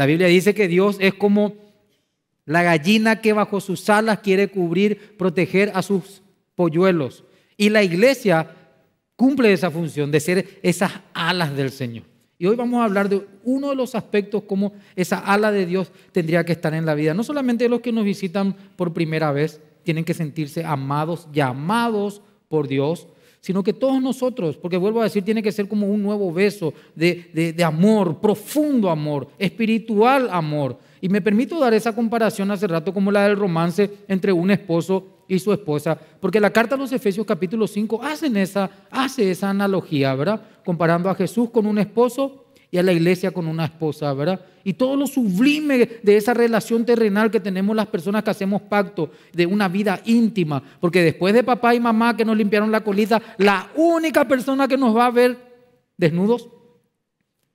La Biblia dice que Dios es como la gallina que bajo sus alas quiere cubrir, proteger a sus polluelos. Y la iglesia cumple esa función de ser esas alas del Señor. Y hoy vamos a hablar de uno de los aspectos como esa ala de Dios tendría que estar en la vida. No solamente los que nos visitan por primera vez tienen que sentirse amados, llamados por Dios, sino que todos nosotros, porque vuelvo a decir, tiene que ser como un nuevo beso de, amor, profundo amor, espiritual amor. Y me permito dar esa comparación hace rato como la del romance entre un esposo y su esposa, porque la carta a los Efesios capítulo 5 esa, hace esa analogía, ¿verdad? Comparando a Jesús con un esposo y a la iglesia con una esposa, ¿verdad? Y todo lo sublime de esa relación terrenal que tenemos las personas que hacemos pacto, de una vida íntima, porque después de papá y mamá que nos limpiaron la colita, la única persona que nos va a ver desnudos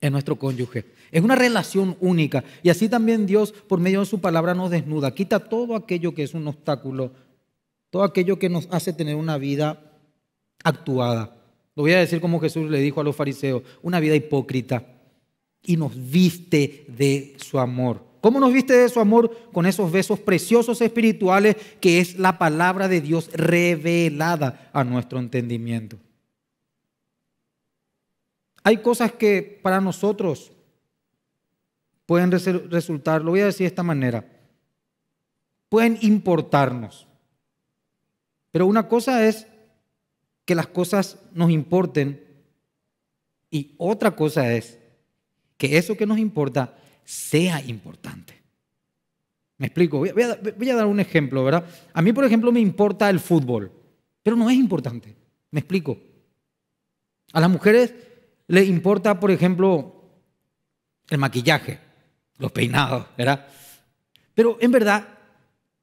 es nuestro cónyuge. Es una relación única. Y así también Dios, por medio de su palabra, nos desnuda, quita todo aquello que es un obstáculo, todo aquello que nos hace tener una vida actuada. Lo voy a decir como Jesús le dijo a los fariseos, una vida hipócrita y nos viste de su amor. ¿Cómo nos viste de su amor? Con esos besos preciosos espirituales que es la palabra de Dios revelada a nuestro entendimiento. Hay cosas que para nosotros pueden resultar, lo voy a decir de esta manera, pueden importarnos. Pero una cosa es que las cosas nos importen y otra cosa es que eso que nos importa sea importante. Me explico, voy a, dar un ejemplo, ¿verdad? A mí, por ejemplo, me importa el fútbol, pero no es importante. Me explico. A las mujeres les importa, por ejemplo, el maquillaje, los peinados, ¿verdad? Pero en verdad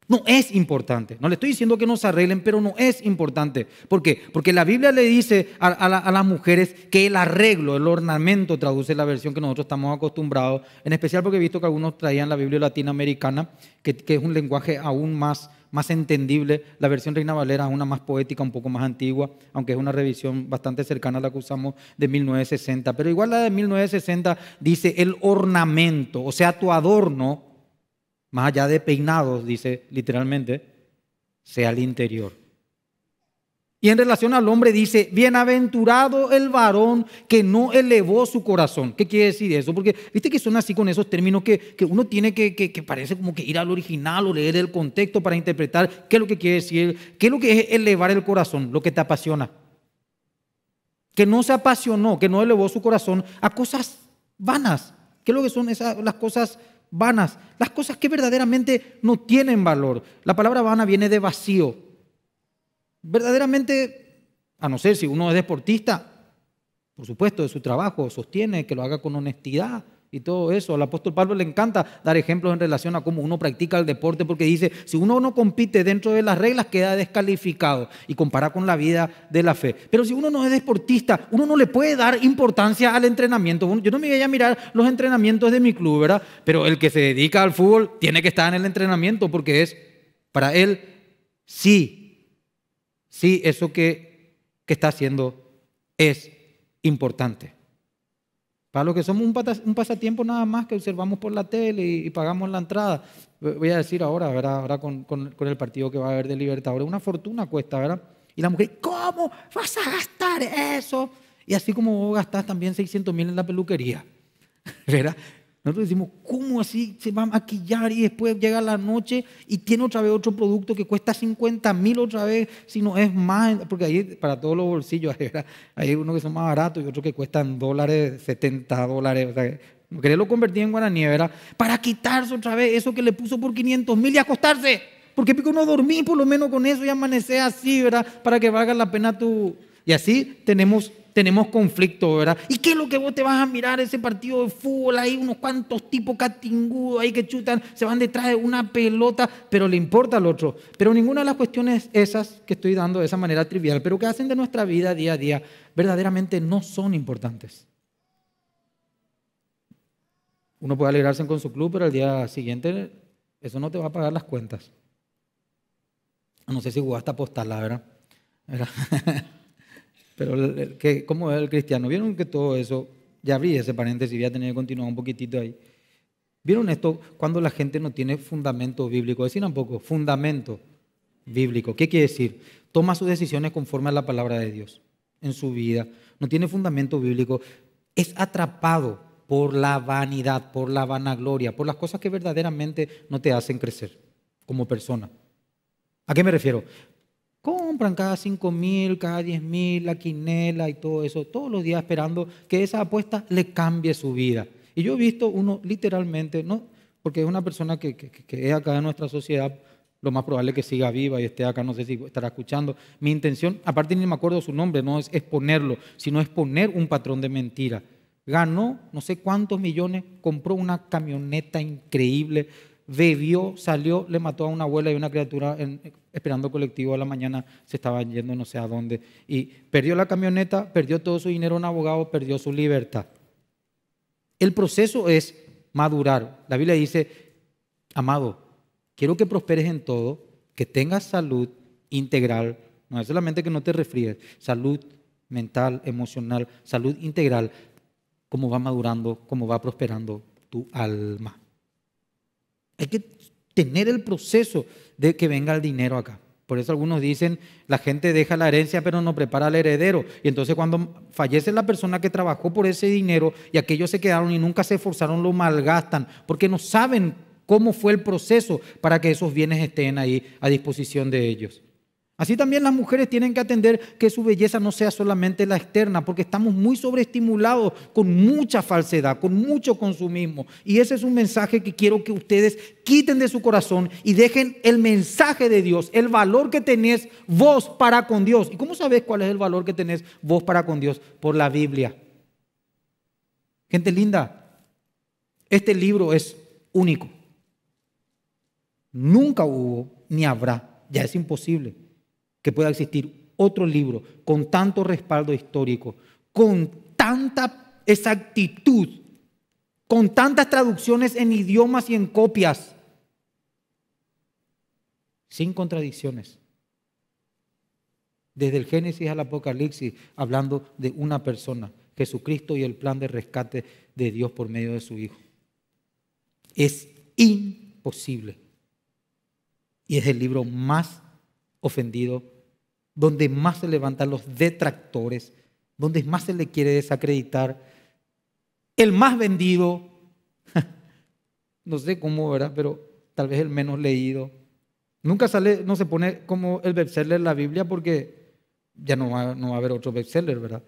no es importante. No le estoy diciendo que no se arreglen, pero no es importante. ¿Por qué? Porque la Biblia le dice a, las mujeres que el arreglo, el ornamento, traduce la versión que nosotros estamos acostumbrados, en especial porque he visto que algunos traían la Biblia latinoamericana, que, es un lenguaje aún más, más entendible. La versión Reina Valera es una más poética, un poco más antigua, aunque es una revisión bastante cercana a la que usamos de 1960. Pero igual la de 1960 dice el ornamento, o sea, tu adorno más allá de peinados, dice literalmente, sea el interior. Y en relación al hombre dice, bienaventurado el varón que no elevó su corazón. ¿Qué quiere decir eso? Porque viste que son así con esos términos que, uno tiene que, que, parece como que ir al original o leer el contexto para interpretar qué es lo que quiere decir, qué es lo que es elevar el corazón, lo que te apasiona. Que no se apasionó, que no elevó su corazón a cosas vanas. ¿Qué es lo que son esas, las cosas vanas, las cosas que verdaderamente no tienen valor. La palabra vana viene de vacío. Verdaderamente, a no ser si uno es deportista, por supuesto, de su trabajo, sostiene que lo haga con honestidad, y todo eso. Al apóstol Pablo le encanta dar ejemplos en relación a cómo uno practica el deporte, porque dice, si uno no compite dentro de las reglas, queda descalificado y compara con la vida de la fe. Pero si uno no es deportista, uno no le puede dar importancia al entrenamiento. Yo no me voy a mirar los entrenamientos de mi club, ¿verdad? Pero el que se dedica al fútbol tiene que estar en el entrenamiento porque es para él sí, sí, eso que, que está haciendo es importante. Para los que somos un, pasatiempo nada más que observamos por la tele y, pagamos la entrada, voy a decir ahora, ¿verdad? Ahora con, con el partido que va a haber de Libertadores, una fortuna cuesta, ¿verdad? Y la mujer, ¿cómo vas a gastar eso? Y así como vos gastás también 600 mil en la peluquería, ¿verdad? Nosotros decimos, ¿cómo así se va a maquillar y después llega la noche y tiene otra vez otro producto que cuesta 50 mil otra vez, si no es más? Porque ahí para todos los bolsillos hay, hay unos que son más baratos y otro que cuestan dólares, 70 dólares. O sea, que lo convertí en guaraní, ¿verdad? Para quitarse otra vez eso que le puso por 500 mil y acostarse. Porque pico no dormí por lo menos con eso y amanecer así, ¿verdad? Para que valga la pena tu, y así tenemos, tenemos conflicto, ¿verdad? ¿Y qué es lo que vos te vas a mirar ese partido de fútbol? Hay unos cuantos tipos catingudos ahí que chutan, se van detrás de una pelota, pero le importa al otro. Pero ninguna de las cuestiones esas que estoy dando de esa manera trivial, pero que hacen de nuestra vida día a día, verdaderamente no son importantes. Uno puede alegrarse con su club, pero al día siguiente eso no te va a pagar las cuentas. No sé si jugaste a apostar, la ¿Verdad? Pero ¿cómo es el cristiano? ¿Vieron que todo eso, ya abrí ese paréntesis, voy a tener que continuar un poquitito ahí. ¿Vieron esto cuando la gente no tiene fundamento bíblico? Decir un poco, fundamento bíblico. ¿Qué quiere decir? Toma sus decisiones conforme a la palabra de Dios en su vida. No tiene fundamento bíblico. Es atrapado por la vanidad, por la vanagloria, por las cosas que verdaderamente no te hacen crecer como persona. ¿A qué me refiero? Compran cada 5 mil, cada 10 mil, la quinela y todo eso, todos los días esperando que esa apuesta le cambie su vida. Y yo he visto uno literalmente, no, porque es una persona que, que es acá en nuestra sociedad, lo más probable es que siga viva y esté acá, no sé si estará escuchando. Mi intención, aparte ni me acuerdo su nombre, no es exponerlo, sino exponer un patrón de mentira. Ganó no sé cuántos millones, compró una camioneta increíble, bebió, salió, le mató a una abuela y una criatura esperando colectivo a la mañana, se estaban yendo no sé a dónde. Y perdió la camioneta, perdió todo su dinero un abogado, perdió su libertad. El proceso es madurar. La Biblia dice, amado, quiero que prosperes en todo, que tengas salud integral, no es solamente que no te resfríes, salud mental, emocional, salud integral, Como va madurando, como va prosperando tu alma. Hay que tener el proceso de que venga el dinero acá. Por eso algunos dicen, la gente deja la herencia pero no prepara al heredero. Y entonces cuando fallece la persona que trabajó por ese dinero y aquellos se quedaron y nunca se esforzaron, lo malgastan, porque no saben cómo fue el proceso para que esos bienes estén ahí a disposición de ellos. Así también las mujeres tienen que atender que su belleza no sea solamente la externa, porque estamos muy sobreestimulados con mucha falsedad, con mucho consumismo. Y ese es un mensaje que quiero que ustedes quiten de su corazón y dejen el mensaje de Dios, el valor que tenés vos para con Dios. ¿Y cómo sabés cuál es el valor que tenés vos para con Dios? Por la Biblia. Gente linda, este libro es único. Nunca hubo ni habrá. Ya es imposible que pueda existir otro libro con tanto respaldo histórico, con tanta exactitud, con tantas traducciones en idiomas y en copias, sin contradicciones. Desde el Génesis al Apocalipsis, hablando de una persona, Jesucristo y el plan de rescate de Dios por medio de su Hijo. Es imposible. Y es el libro más ofendido donde más se levantan los detractores, donde más se le quiere desacreditar. El más vendido, no sé cómo, ¿verdad? Pero tal vez el menos leído. Nunca sale, no se pone como el bestseller la Biblia porque ya no va, no va a haber otro bestseller, ¿verdad?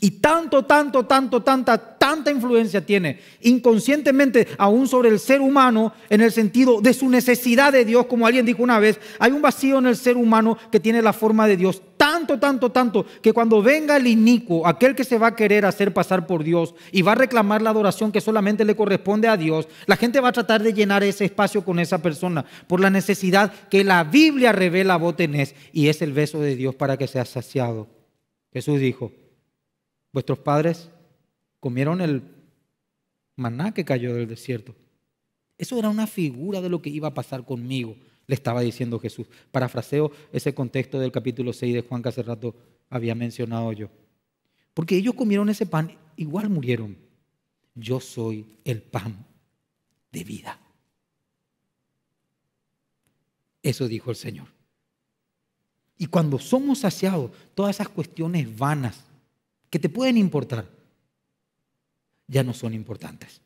Y tanto, tanto, tanto, tanta tanta influencia tiene inconscientemente aún sobre el ser humano en el sentido de su necesidad de Dios, como alguien dijo una vez, hay un vacío en el ser humano que tiene la forma de Dios, tanto, tanto, tanto, que cuando venga el inico, aquel que se va a querer hacer pasar por Dios y va a reclamar la adoración que solamente le corresponde a Dios, la gente va a tratar de llenar ese espacio con esa persona por la necesidad que la Biblia revela vos tenés y es el beso de Dios para que sea saciado. Jesús dijo, vuestros padres comieron el maná que cayó del desierto. Eso era una figura de lo que iba a pasar conmigo, le estaba diciendo Jesús. Parafraseo ese contexto del capítulo 6 de Juan que hace rato había mencionado yo. Porque ellos comieron ese pan, igual murieron. Yo soy el pan de vida. Eso dijo el Señor. Y cuando somos saciados, todas esas cuestiones vanas que te pueden importar, ya no son importantes.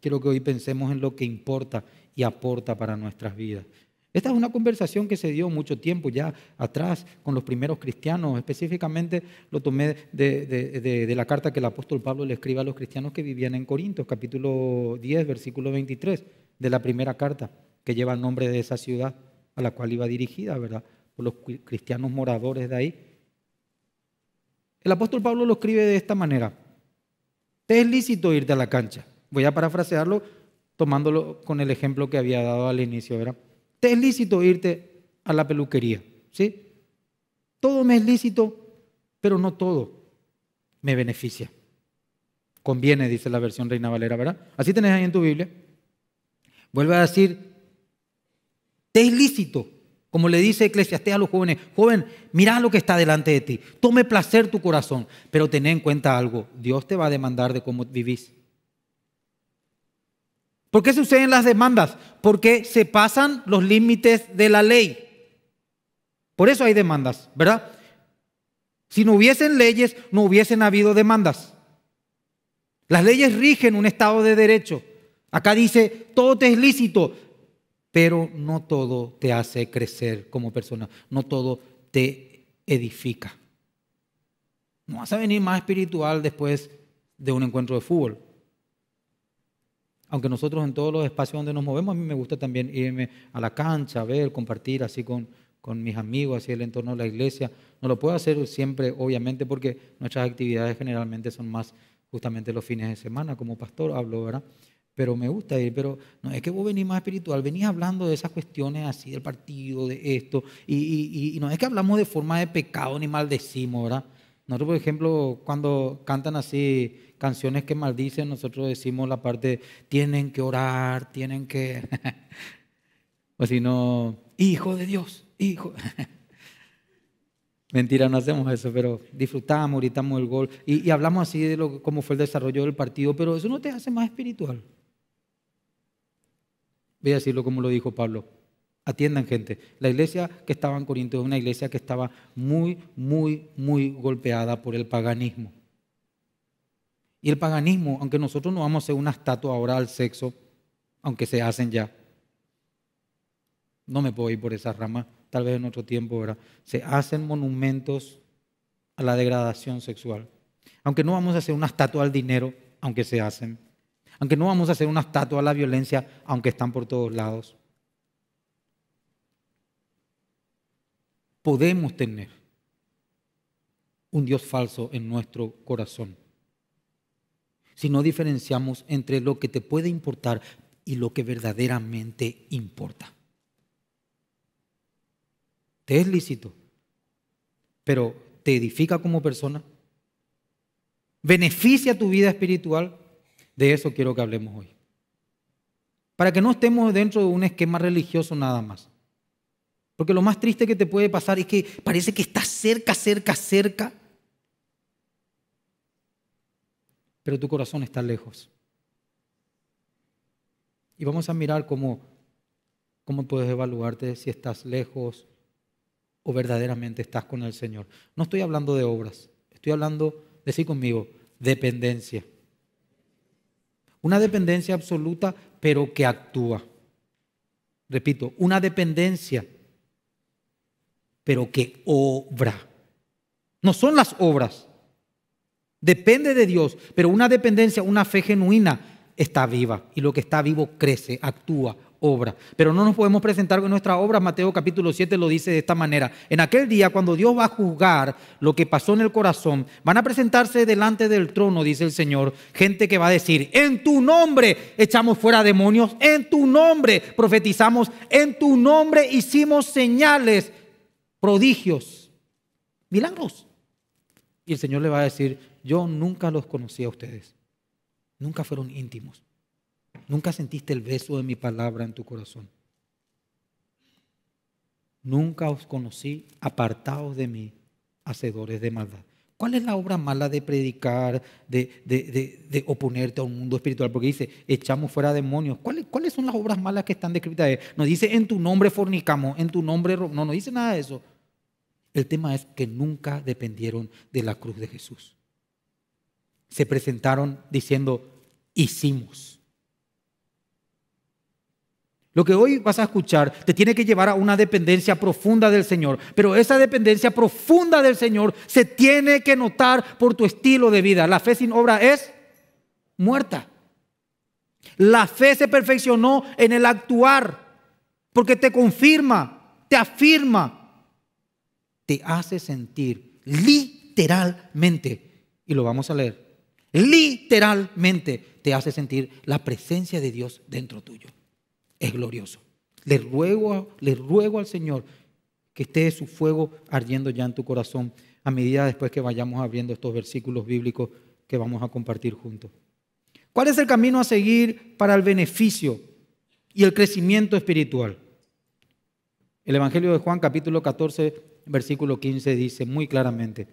Quiero que hoy pensemos en lo que importa y aporta para nuestras vidas. Esta es una conversación que se dio mucho tiempo ya atrás con los primeros cristianos. Específicamente lo tomé de, la carta que el apóstol Pablo le escribe a los cristianos que vivían en Corinto, capítulo 10, versículo 23, de la primera carta que lleva el nombre de esa ciudad a la cual iba dirigida, ¿verdad? Por los cristianos moradores de ahí. El apóstol Pablo lo escribe de esta manera. Te es lícito irte a la cancha. Voy a parafrasearlo tomándolo con el ejemplo que había dado al inicio, ¿verdad? Te es lícito irte a la peluquería, ¿sí? Todo me es lícito, pero no todo me beneficia. Conviene, dice la versión Reina Valera, ¿verdad? Así tenés ahí en tu Biblia. Vuelve a decir, te es lícito, como le dice Eclesiastés a los jóvenes, joven, mira lo que está delante de ti, tome placer tu corazón, pero ten en cuenta algo, Dios te va a demandar de cómo vivís. ¿Por qué suceden las demandas? Porque se pasan los límites de la ley. Por eso hay demandas, ¿verdad? Si no hubiesen leyes, no hubiesen habido demandas. Las leyes rigen un estado de derecho. Acá dice, todo te es lícito, pero no todo te hace crecer como persona, no todo te edifica. No vas a venir más espiritual después de un encuentro de fútbol. Aunque nosotros en todos los espacios donde nos movemos, a mí me gusta también irme a la cancha, a ver, compartir así con, con mis amigos, así el entorno de la iglesia. No lo puedo hacer siempre, obviamente, porque nuestras actividades generalmente son más justamente los fines de semana, como pastor hablo, ¿verdad? pero me gusta ir, pero no es que vos venís más espiritual, venís hablando de esas cuestiones así del partido, de esto, y, no es que hablamos de forma de pecado ni maldecimos, ¿verdad? Nosotros, por ejemplo, cuando cantan así canciones que maldicen, nosotros decimos la parte, tienen que orar, tienen que, o si no, hijo de Dios, hijo. Mentira, no hacemos eso, pero disfrutamos, gritamos el gol y, hablamos así de lo, cómo fue el desarrollo del partido, pero eso no te hace más espiritual. Voy a decirlo como lo dijo Pablo. Atiendan gente. La iglesia que estaba en Corinto es una iglesia que estaba muy, muy, muy golpeada por el paganismo. Y el paganismo, aunque nosotros no vamos a hacer una estatua ahora al sexo, aunque se hacen ya, no me puedo ir por esa rama, tal vez en otro tiempo, ahora, Se hacen monumentos a la degradación sexual. Aunque no vamos a hacer una estatua al dinero, aunque se hacen aunque no vamos a hacer una estatua a la violencia, aunque están por todos lados. Podemos tener un Dios falso en nuestro corazón si no diferenciamos entre lo que te puede importar y lo que verdaderamente importa. Te es lícito, pero te edifica como persona, beneficia tu vida espiritual, de eso quiero que hablemos hoy. Para que no estemos dentro de un esquema religioso nada más. Porque lo más triste que te puede pasar es que parece que estás cerca, cerca, cerca, pero tu corazón está lejos. Y vamos a mirar cómo, cómo puedes evaluarte si estás lejos o verdaderamente estás con el Señor. No estoy hablando de obras, estoy hablando, decir conmigo, dependencia. Una dependencia absoluta, pero que actúa. Repito, una dependencia, pero que obra. No son las obras. Depende de Dios, pero una dependencia, una fe genuina está viva y lo que está vivo crece, actúa, pero no nos podemos presentar con nuestra obra. Mateo capítulo 7 lo dice de esta manera. En aquel día, cuando Dios va a juzgar lo que pasó en el corazón, van a presentarse delante del trono, dice el Señor, gente que va a decir, en tu nombre echamos fuera demonios, en tu nombre profetizamos, en tu nombre hicimos señales, prodigios, milagros. Y el Señor le va a decir, yo nunca los conocí a ustedes, nunca fueron íntimos. Nunca sentiste el beso de mi palabra en tu corazón. Nunca os conocí apartados de mí, hacedores de maldad. ¿Cuál es la obra mala de predicar, de, oponerte a un mundo espiritual? Porque dice, echamos fuera demonios. ¿Cuáles, ¿Cuáles son las obras malas que están descritas? Nos dice, en tu nombre fornicamos, en tu nombre... No, no dice nada de eso. El tema es que nunca dependieron de la cruz de Jesús. Se presentaron diciendo, hicimos. Lo que hoy vas a escuchar te tiene que llevar a una dependencia profunda del Señor, pero esa dependencia profunda del Señor se tiene que notar por tu estilo de vida. La fe sin obra es muerta. La fe se perfeccionó en el actuar, porque te confirma, te afirma, te hace sentir literalmente, y lo vamos a leer, literalmente te hace sentir la presencia de Dios dentro tuyo es glorioso. Le ruego, le ruego al Señor que esté su fuego ardiendo ya en tu corazón a medida después que vayamos abriendo estos versículos bíblicos que vamos a compartir juntos. ¿Cuál es el camino a seguir para el beneficio y el crecimiento espiritual? El Evangelio de Juan capítulo 14, versículo 15 dice muy claramente,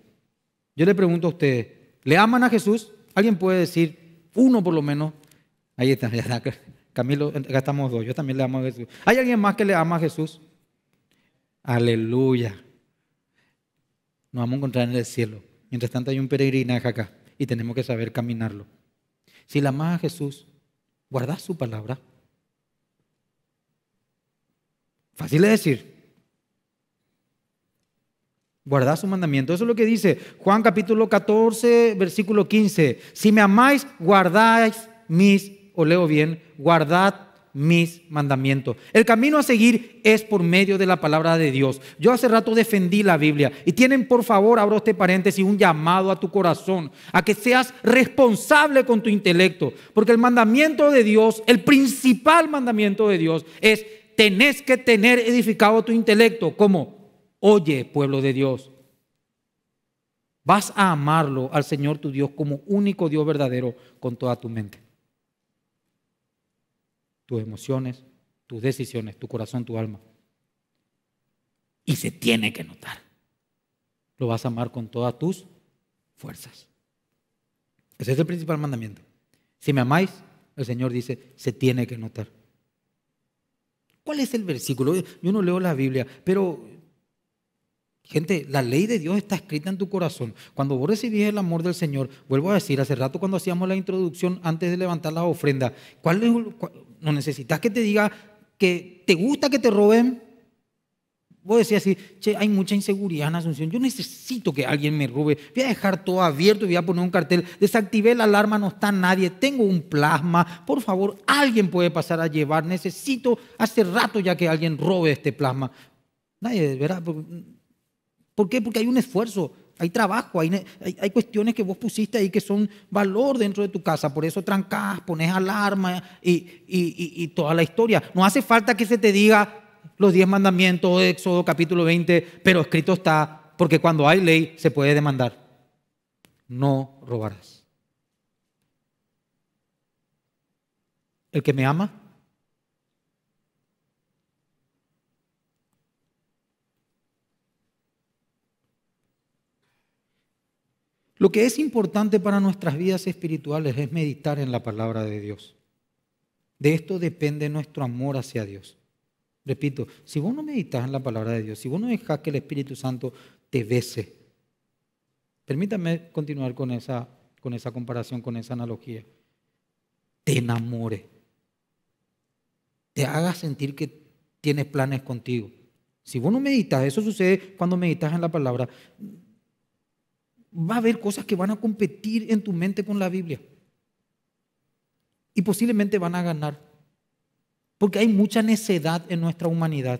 yo le pregunto a ustedes, ¿le aman a Jesús? ¿Alguien puede decir, uno por lo menos? Ahí está, ya está. Camilo, eh, gastamos dos, yo también le amo a Jesús. ¿Hay alguien más que le ama a Jesús? Aleluya. Nos vamos a encontrar en el cielo. Mientras tanto hay un peregrinaje acá y tenemos que saber caminarlo. Si la amas a Jesús, guardas su palabra. Fácil de decir. Guardad su mandamiento. Eso es lo que dice Juan capítulo 14, versículo 15. Si me amáis, guardáis mis o leo bien, guardad mis mandamientos. El camino a seguir es por medio de la palabra de Dios. Yo hace rato defendí la Biblia y tienen, por favor, abro este paréntesis, un llamado a tu corazón, a que seas responsable con tu intelecto, porque el mandamiento de Dios, el principal mandamiento de Dios es, tenés que tener edificado tu intelecto, como, oye, pueblo de Dios, vas a amarlo al Señor tu Dios como único Dios verdadero con toda tu mente tus emociones, tus decisiones, tu corazón, tu alma. Y se tiene que notar. Lo vas a amar con todas tus fuerzas. Ese es el principal mandamiento. Si me amáis, el Señor dice, se tiene que notar. ¿Cuál es el versículo? Yo no leo la Biblia, pero Gente, la ley de Dios está escrita en tu corazón. Cuando vos recibís el amor del Señor, vuelvo a decir, hace rato cuando hacíamos la introducción antes de levantar la ofrenda, no necesitas que te diga que te gusta que te roben? Vos decías así, che, hay mucha inseguridad en Asunción, yo necesito que alguien me robe, voy a dejar todo abierto, y voy a poner un cartel, desactivé la alarma, no está nadie, tengo un plasma, por favor, alguien puede pasar a llevar, necesito, hace rato ya que alguien robe este plasma. Nadie, ¿verdad? ¿Por qué? Porque hay un esfuerzo, hay trabajo, hay, cuestiones que vos pusiste ahí que son valor dentro de tu casa. Por eso trancás, pones alarma y, y toda la historia. No hace falta que se te diga los diez mandamientos, Éxodo capítulo 20, pero escrito está, porque cuando hay ley se puede demandar. No robarás. El que me ama Lo que es importante para nuestras vidas espirituales es meditar en la palabra de Dios. De esto depende nuestro amor hacia Dios. Repito, si vos no meditas en la palabra de Dios, si vos no dejas que el Espíritu Santo te bese, permítame continuar con esa, con esa comparación, con esa analogía. Te enamore. Te haga sentir que tienes planes contigo. Si vos no meditas, eso sucede cuando meditas en la palabra, va a haber cosas que van a competir en tu mente con la Biblia. Y posiblemente van a ganar. Porque hay mucha necedad en nuestra humanidad.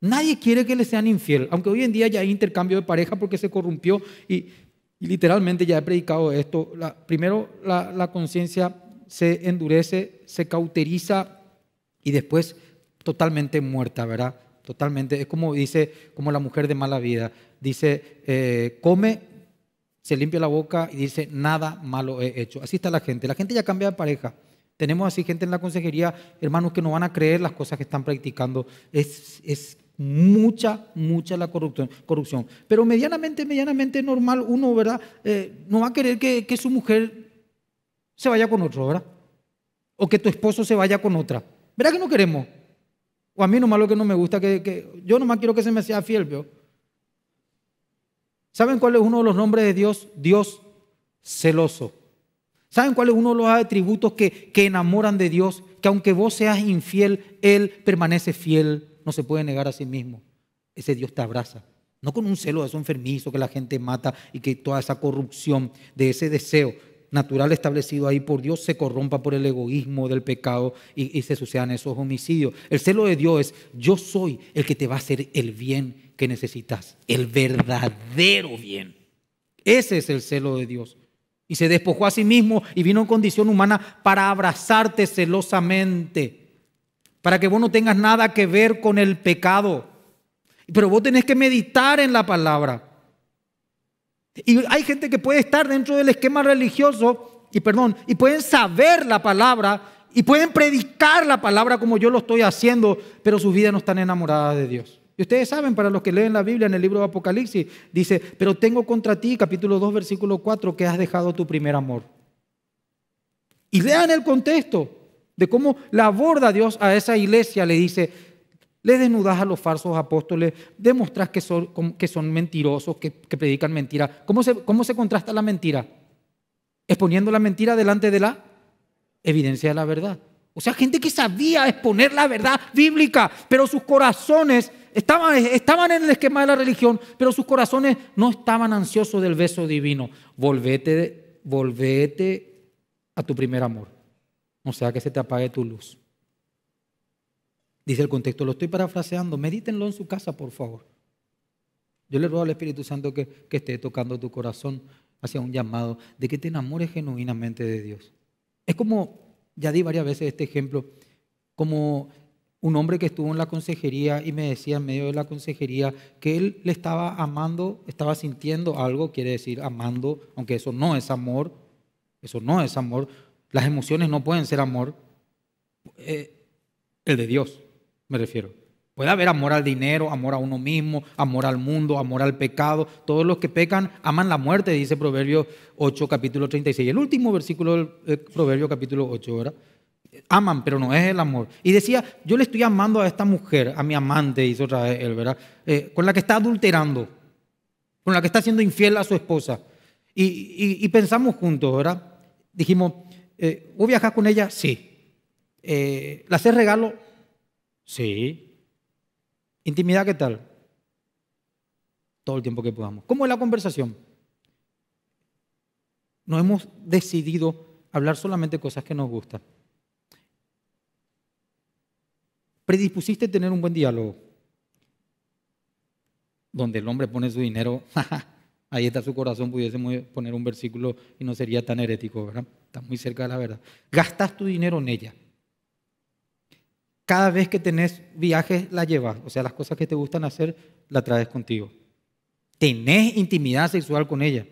Nadie quiere que le sean infiel, aunque hoy en día ya hay intercambio de pareja porque se corrompió y, literalmente ya he predicado esto. primero la, conciencia se endurece, se cauteriza y después totalmente muerta, ¿verdad? Totalmente, es como dice, como la mujer de mala vida dice, eh, come, se limpia la boca y dice, nada malo he hecho. Así está la gente. La gente ya cambia de pareja. Tenemos así gente en la consejería, hermanos, que no van a creer las cosas que están practicando. Es, es mucha, mucha la corrupción, corrupción. Pero medianamente, medianamente normal, uno, ¿verdad? Eh, no va a querer que, su mujer se vaya con otro, ¿verdad? O que tu esposo se vaya con otra. ¿Verdad que no queremos? O a mí nomás lo que no me gusta, que, que yo nomás quiero que se me sea fiel, ¿verdad? ¿Saben cuál es uno de los nombres de Dios? Dios celoso. ¿Saben cuál es uno de los atributos que, enamoran de Dios? Que aunque vos seas infiel, Él permanece fiel. No se puede negar a sí mismo. Ese Dios te abraza. No con un celo de eso enfermizo que la gente mata y que toda esa corrupción de ese deseo natural establecido ahí por Dios se corrompa por el egoísmo del pecado y, se sucedan esos homicidios. El celo de Dios es, yo soy el que te va a hacer el bien que necesitas, el verdadero bien. Ese es el celo de Dios. Y se despojó a sí mismo y vino en condición humana para abrazarte celosamente, para que vos no tengas nada que ver con el pecado. Pero vos tenés que meditar en la palabra. Y hay gente que puede estar dentro del esquema religioso y perdón, y pueden saber la palabra y pueden predicar la palabra como yo lo estoy haciendo, pero sus vidas no están enamoradas de Dios. Y ustedes saben, para los que leen la Biblia en el libro de Apocalipsis, dice, pero tengo contra ti, capítulo 2, versículo 4, que has dejado tu primer amor. Y lean el contexto de cómo la aborda Dios a esa iglesia, le dice, le desnudas a los falsos apóstoles, demostrás que son, que son mentirosos, que, predican mentira. ¿Cómo se, ¿Cómo se contrasta la mentira? Exponiendo la mentira delante de la evidencia de la verdad. O sea, gente que sabía exponer la verdad bíblica, pero sus corazones estaban, estaban, en el esquema de la religión, pero sus corazones no estaban ansiosos del beso divino. Volvete, volvete a tu primer amor. O sea, que se te apague tu luz. Dice el contexto, lo estoy parafraseando, medítenlo en su casa, por favor. Yo le ruego al Espíritu Santo que, esté tocando tu corazón hacia un llamado de que te enamores genuinamente de Dios. Es como, ya di varias veces este ejemplo, como un hombre que estuvo en la consejería y me decía en medio de la consejería que él le estaba amando, estaba sintiendo algo, quiere decir amando, aunque eso no es amor, eso no es amor, las emociones no pueden ser amor, eh, el de Dios me refiero. Puede haber amor al dinero, amor a uno mismo, amor al mundo, amor al pecado. Todos los que pecan aman la muerte, dice Proverbio 8, capítulo 36. El último versículo del eh, Proverbio, capítulo 8, ¿verdad? Aman, pero no es el amor. Y decía, yo le estoy amando a esta mujer, a mi amante, dice otra vez él, ¿verdad? Eh, con la que está adulterando, con la que está siendo infiel a su esposa. Y, pensamos juntos, ¿verdad? Dijimos, eh, ¿vos viajar con ella? Sí. Eh, ¿La haces regalo? Sí. ¿Intimidad qué tal? Todo el tiempo que podamos. ¿Cómo es la conversación? No hemos decidido hablar solamente cosas que nos gustan. Predispusiste tener un buen diálogo. Donde el hombre pone su dinero, ahí está su corazón, pudiésemos poner un versículo y no sería tan herético, ¿verdad? Está muy cerca de la verdad. Gastas tu dinero en ella cada vez que tenés viajes la llevas, o sea, las cosas que te gustan hacer la traes contigo. Tenés intimidad sexual con ella.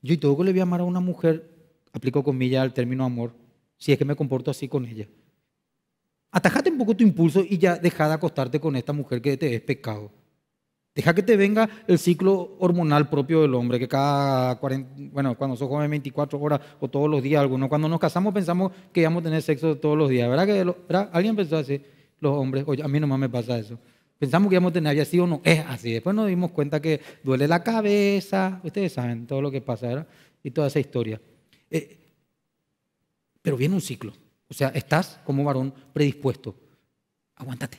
Yo y todo que le voy a amar a una mujer, aplico comillas al término amor, si es que me comporto así con ella. Atajate un poco tu impulso y ya deja de acostarte con esta mujer que te es pecado. Deja que te venga el ciclo hormonal propio del hombre, que cada 40, bueno, cuando sos joven 24 horas o todos los días algunos. Cuando nos casamos pensamos que íbamos a tener sexo todos los días. ¿Verdad que alguien pensó así? Los hombres, oye, a mí nomás me pasa eso. Pensamos que íbamos a tener, así o no, es así. Después nos dimos cuenta que duele la cabeza, ustedes saben todo lo que pasa, ¿verdad? Y toda esa historia. Eh, pero viene un ciclo. O sea, estás como varón predispuesto. Aguántate.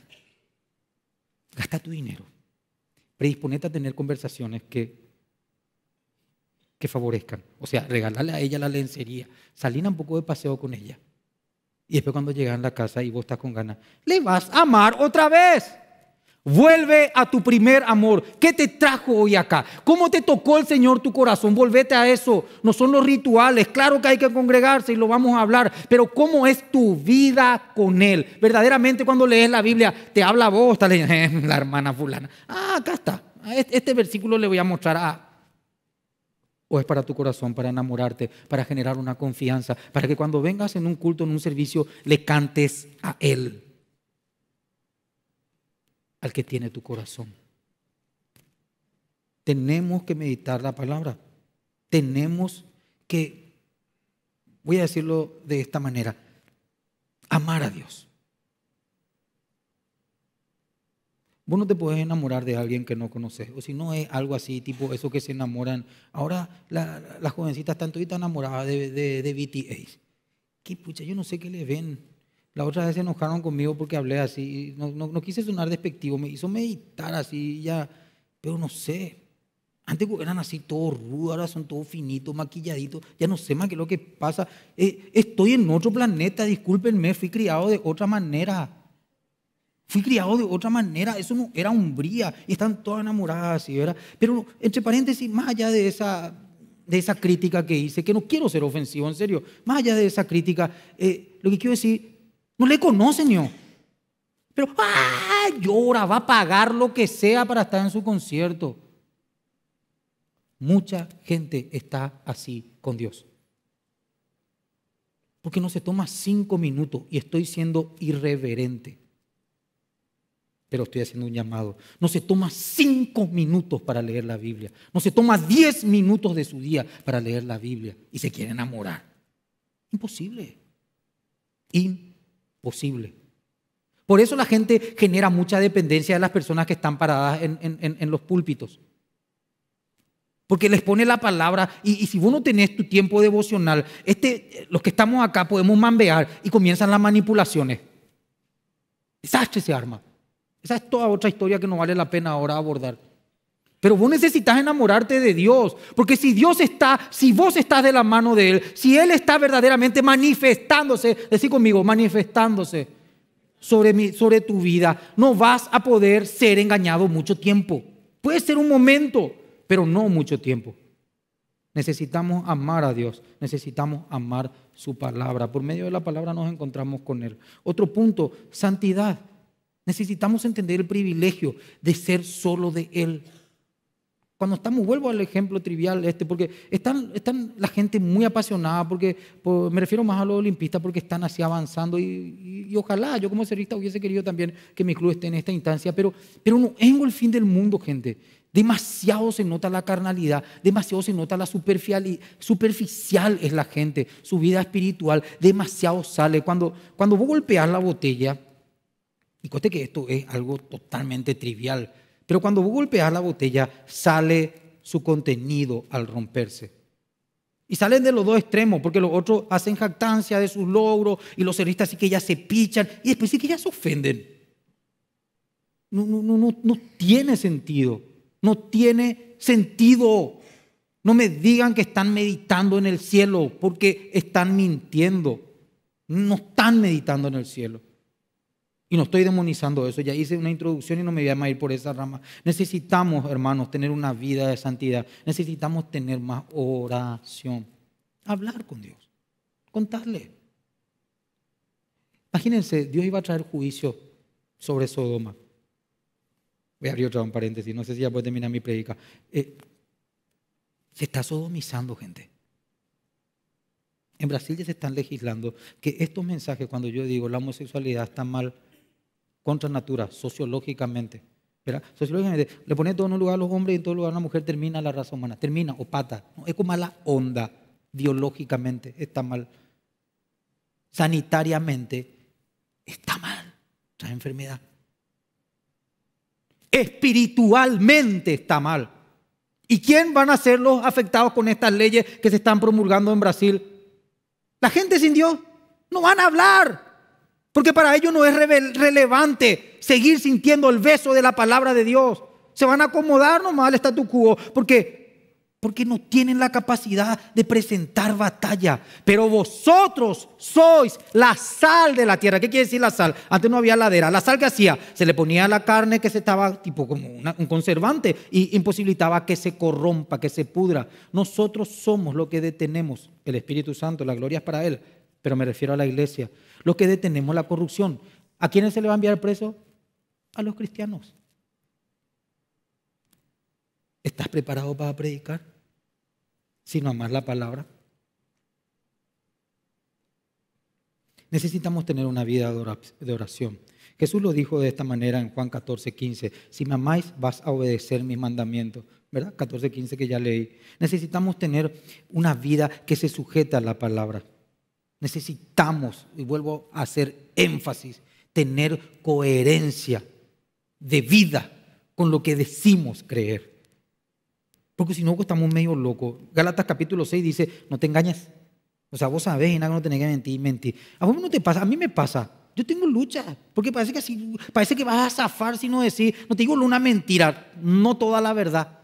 Gasta tu dinero predisponete a tener conversaciones que, que favorezcan. O sea, regalarle a ella la lencería, salina un poco de paseo con ella. Y después cuando llegan a la casa y vos estás con ganas, le vas a amar otra vez. Vuelve a tu primer amor. ¿Qué te trajo hoy acá? ¿Cómo te tocó el Señor tu corazón? Volvete a eso. No son los rituales. Claro que hay que congregarse y lo vamos a hablar. Pero ¿cómo es tu vida con Él? Verdaderamente cuando lees la Biblia te habla a vos, está eh, la hermana fulana. Ah, acá está. Este versículo le voy a mostrar a... O es para tu corazón, para enamorarte, para generar una confianza, para que cuando vengas en un culto, en un servicio, le cantes a Él al que tiene tu corazón. Tenemos que meditar la palabra. Tenemos que, voy a decirlo de esta manera, amar a Dios. Vos no te puedes enamorar de alguien que no conoces. O si no es algo así, tipo eso que se enamoran. Ahora las jovencitas están toditas enamoradas de, de, de BTS. ¿Qué pucha? Yo no sé qué le ven. La otra vez se enojaron conmigo porque hablé así. No, quise sonar despectivo, me hizo meditar así ya. Pero no sé. Antes eran así todos rudos, ahora son todos finitos, maquilladitos. Ya no sé más qué es lo que pasa. Eh, estoy en otro planeta, discúlpenme, fui criado de otra manera. Fui criado de otra manera, eso no era umbría. Y están todas enamoradas y ¿verdad? Pero entre paréntesis, más allá de esa, de esa crítica que hice, que no quiero ser ofensivo, en serio, más allá de esa crítica, eh, lo que quiero decir no le conocen, yo. Pero ¡ah! llora, va a pagar lo que sea para estar en su concierto. Mucha gente está así con Dios. Porque no se toma cinco minutos y estoy siendo irreverente. Pero estoy haciendo un llamado. No se toma cinco minutos para leer la Biblia. No se toma diez minutos de su día para leer la Biblia. Y se quiere enamorar. Imposible. Imposible posible. Por eso la gente genera mucha dependencia de las personas que están paradas en, los púlpitos. Porque les pone la palabra y, si vos no tenés tu tiempo devocional, este, los que estamos acá podemos mambear y comienzan las manipulaciones. Desastre se arma. Esa es toda otra historia que no vale la pena ahora abordar. Pero vos necesitas enamorarte de Dios, porque si Dios está, si vos estás de la mano de Él, si Él está verdaderamente manifestándose, decir conmigo, manifestándose sobre, mi, sobre tu vida, no vas a poder ser engañado mucho tiempo. Puede ser un momento, pero no mucho tiempo. Necesitamos amar a Dios, necesitamos amar su palabra. Por medio de la palabra nos encontramos con Él. Otro punto, santidad. Necesitamos entender el privilegio de ser solo de Él cuando estamos, vuelvo al ejemplo trivial este, porque están, están la gente muy apasionada, porque me refiero más a los olimpistas, porque están así avanzando y, ojalá yo como serista hubiese querido también que mi club esté en esta instancia, pero, pero no es el fin del mundo, gente. Demasiado se nota la carnalidad, demasiado se nota la superficial, superficial es la gente, su vida espiritual, demasiado sale. Cuando, cuando vos golpeas la botella, y cueste que esto es algo totalmente trivial, pero cuando vos golpeas la botella, sale su contenido al romperse. Y salen de los dos extremos, porque los otros hacen jactancia de sus logros y los ceristas sí que ya se pichan y después sí que ya se ofenden. no, no, no, no tiene sentido. No tiene sentido. No me digan que están meditando en el cielo, porque están mintiendo. No están meditando en el cielo. Y no estoy demonizando eso, ya hice una introducción y no me voy a ir por esa rama. Necesitamos, hermanos, tener una vida de santidad. Necesitamos tener más oración. Hablar con Dios. Contarle. Imagínense, Dios iba a traer juicio sobre Sodoma. Voy a abrir otro paréntesis, no sé si ya puede terminar mi predica. Eh, se está sodomizando gente. En Brasil ya se están legislando que estos mensajes, cuando yo digo la homosexualidad está mal, contra natura, sociológicamente. ¿verdad? Sociológicamente, le pone todo en un lugar a los hombres y en todo lugar a la mujer, termina la raza humana, termina o pata. ¿no? Es como la onda, biológicamente está mal. Sanitariamente está mal, la enfermedad. Espiritualmente está mal. ¿Y quién van a ser los afectados con estas leyes que se están promulgando en Brasil? La gente sin Dios. No van a hablar. Porque para ellos no es relevante seguir sintiendo el beso de la palabra de Dios. Se van a acomodar nomás al statu quo porque, porque no tienen la capacidad de presentar batalla. Pero vosotros sois la sal de la tierra. ¿Qué quiere decir la sal? Antes no había ladera. La sal que hacía, se le ponía a la carne que se estaba tipo como un conservante y imposibilitaba que se corrompa, que se pudra. Nosotros somos lo que detenemos. El Espíritu Santo, la gloria es para Él pero me refiero a la iglesia, los que detenemos la corrupción. ¿A quiénes se le va a enviar preso? A los cristianos. ¿Estás preparado para predicar? Si no amas la palabra. Necesitamos tener una vida de oración. Jesús lo dijo de esta manera en Juan 14, 15. Si me amáis, vas a obedecer mis mandamientos. ¿Verdad? 14, 15 que ya leí. Necesitamos tener una vida que se sujeta a la palabra. Necesitamos, y vuelvo a hacer énfasis, tener coherencia de vida con lo que decimos creer. Porque si no, estamos medio locos. Galatas capítulo 6 dice, no te engañes. O sea, vos sabés, y que no tenés que mentir, mentir. A vos no te pasa, a mí me pasa. Yo tengo lucha, porque parece que, así, parece que vas a zafar si no decís, no te digo una mentira, no toda la verdad.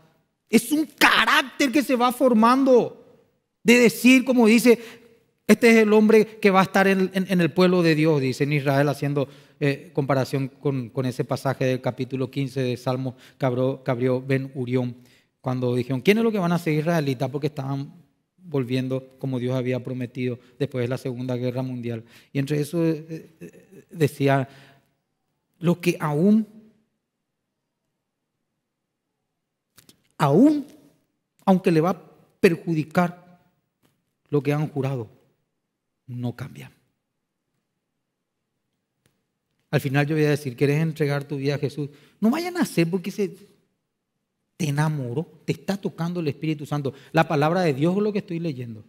Es un carácter que se va formando de decir, como dice este es el hombre que va a estar en, el pueblo de Dios, dice en Israel, haciendo eh, comparación con, ese pasaje del capítulo 15 de Salmo que abrió, Ben Urión, cuando dijeron, ¿quién es lo que van a ser israelitas? Porque estaban volviendo como Dios había prometido después de la Segunda Guerra Mundial. Y entre eso eh, eh, decía, lo que aún, aún, aunque le va a perjudicar lo que han jurado no cambia. Al final yo voy a decir, ¿quieres entregar tu vida a Jesús? No vayan a hacer porque se, te enamoró, te está tocando el Espíritu Santo. La palabra de Dios es lo que estoy leyendo.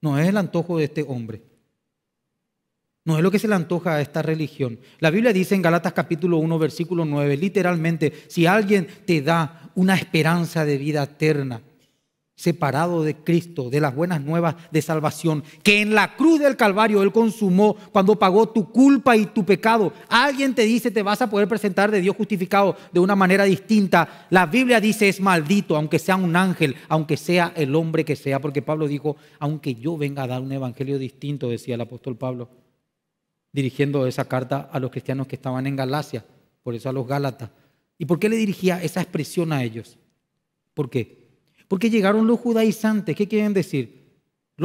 No es el antojo de este hombre. No es lo que se le antoja a esta religión. La Biblia dice en Galatas capítulo 1, versículo 9, literalmente, si alguien te da una esperanza de vida eterna, separado de Cristo, de las buenas nuevas de salvación, que en la cruz del Calvario Él consumó cuando pagó tu culpa y tu pecado. Alguien te dice, te vas a poder presentar de Dios justificado de una manera distinta. La Biblia dice, es maldito, aunque sea un ángel, aunque sea el hombre que sea, porque Pablo dijo, aunque yo venga a dar un evangelio distinto, decía el apóstol Pablo, dirigiendo esa carta a los cristianos que estaban en Galacia, por eso a los Gálatas. ¿Y por qué le dirigía esa expresión a ellos? ¿Por qué? Porque llegaron los judaizantes. ¿Qué quieren decir?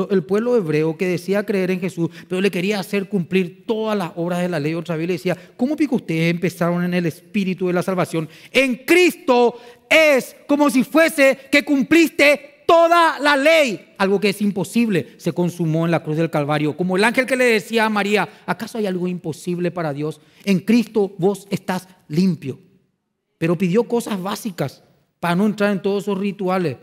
El pueblo hebreo que decía creer en Jesús, pero le quería hacer cumplir todas las obras de la ley. Otra vez le decía, ¿cómo pico ustedes empezaron en el espíritu de la salvación? En Cristo es como si fuese que cumpliste toda la ley. Algo que es imposible se consumó en la cruz del Calvario. Como el ángel que le decía a María, ¿acaso hay algo imposible para Dios? En Cristo vos estás limpio. Pero pidió cosas básicas para no entrar en todos esos rituales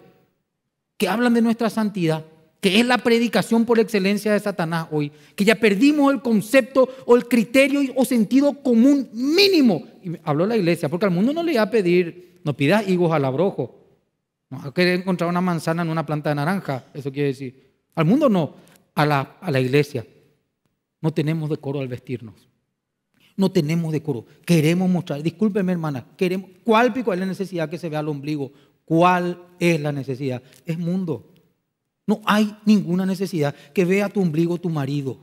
que hablan de nuestra santidad, que es la predicación por excelencia de Satanás hoy, que ya perdimos el concepto o el criterio o sentido común mínimo. Y habló la iglesia, porque al mundo no le va a pedir, no pidas higos al abrojo, no va a encontrar una manzana en una planta de naranja, eso quiere decir. Al mundo no, a la, iglesia. No tenemos decoro al vestirnos. No tenemos decoro. Queremos mostrar, discúlpeme hermana, queremos, ¿cuál pico es la necesidad que se vea el ombligo cuál es la necesidad. Es mundo. No hay ninguna necesidad que vea tu ombligo tu marido.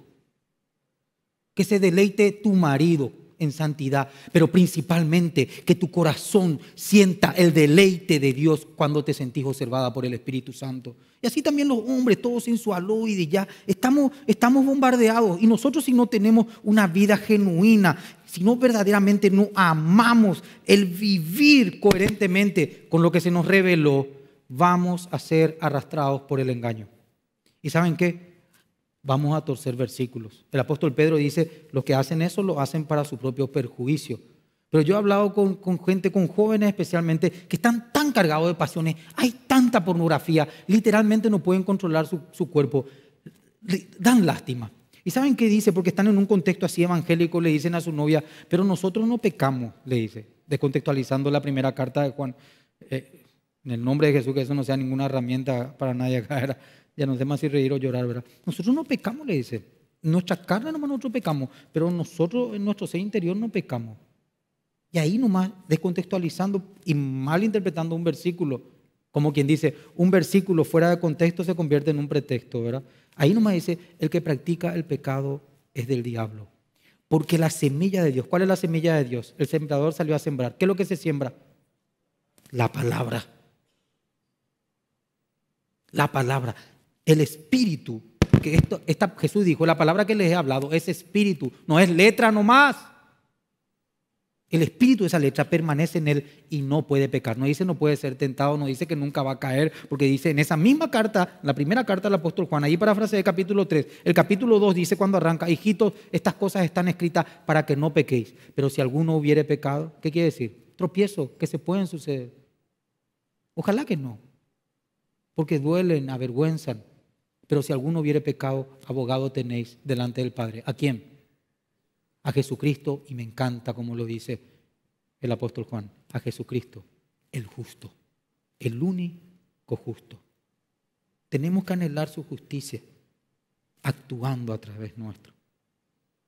Que se deleite tu marido en santidad, pero principalmente que tu corazón sienta el deleite de Dios cuando te sentís observada por el Espíritu Santo. Y así también los hombres, todos en su y ya estamos, estamos bombardeados. Y nosotros si no tenemos una vida genuina si no verdaderamente no amamos el vivir coherentemente con lo que se nos reveló, vamos a ser arrastrados por el engaño. ¿Y saben qué? Vamos a torcer versículos. El apóstol Pedro dice, los que hacen eso lo hacen para su propio perjuicio. Pero yo he hablado con, gente, con jóvenes especialmente, que están tan cargados de pasiones, hay tanta pornografía, literalmente no pueden controlar su cuerpo. Dan lástima. ¿Y saben qué dice? Porque están en un contexto así evangélico, le dicen a su novia, pero nosotros no pecamos, le dice, descontextualizando la primera carta de Juan. Eh, en el nombre de Jesús, que eso no sea ninguna herramienta para nadie acá, ya no sé más si reír o llorar, ¿verdad? Nosotros no pecamos, le dice. Nuestra carne nomás nosotros pecamos, pero nosotros en nuestro ser interior no pecamos. Y ahí nomás descontextualizando y mal interpretando un versículo, como quien dice, un versículo fuera de contexto se convierte en un pretexto, ¿verdad? Ahí nomás dice, el que practica el pecado es del diablo. Porque la semilla de Dios, ¿cuál es la semilla de Dios? El sembrador salió a sembrar. ¿Qué es lo que se siembra? La palabra. La palabra. El espíritu. Que esto, está Jesús dijo, la palabra que les he hablado es espíritu, no es letra nomás. El espíritu de esa letra permanece en él y no puede pecar. No dice no puede ser tentado, no dice que nunca va a caer, porque dice en esa misma carta, la primera carta del apóstol Juan, ahí frase de capítulo 3, el capítulo 2 dice cuando arranca, hijitos, estas cosas están escritas para que no pequéis. Pero si alguno hubiere pecado, ¿qué quiere decir? Tropiezo, que se pueden suceder. Ojalá que no, porque duelen, avergüenzan. Pero si alguno hubiere pecado, abogado tenéis delante del Padre. ¿A quién? a Jesucristo, y me encanta como lo dice el apóstol Juan, a Jesucristo, el justo, el único justo. Tenemos que anhelar su justicia actuando a través nuestro.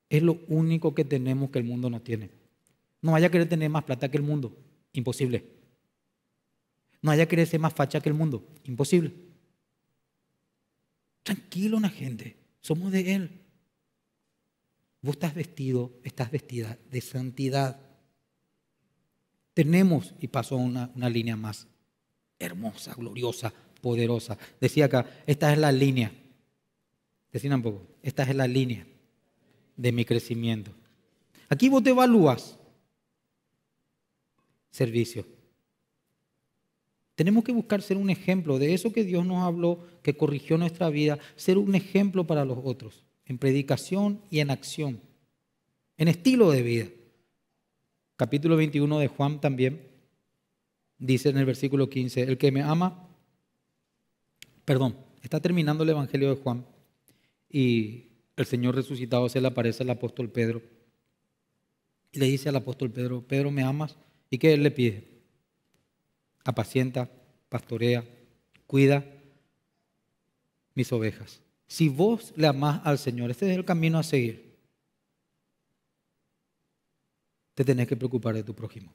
Es lo único que tenemos que el mundo no tiene. No vaya a querer tener más plata que el mundo. Imposible. No vaya a querer ser más facha que el mundo. Imposible. Tranquilo, una gente. Somos de Él. Vos estás vestido, estás vestida de santidad. Tenemos, y pasó una, una línea más, hermosa, gloriosa, poderosa. Decía acá, esta es la línea. Decían un poco, esta es la línea de mi crecimiento. Aquí vos te evalúas. Servicio. Tenemos que buscar ser un ejemplo de eso que Dios nos habló, que corrigió nuestra vida, ser un ejemplo para los otros en predicación y en acción, en estilo de vida. Capítulo 21 de Juan también dice en el versículo 15, el que me ama, perdón, está terminando el Evangelio de Juan y el Señor resucitado se le aparece al apóstol Pedro. Y le dice al apóstol Pedro, Pedro, ¿me amas? ¿Y qué él le pide? Apacienta, pastorea, cuida mis ovejas si vos le amás al Señor, este es el camino a seguir, te tenés que preocupar de tu prójimo,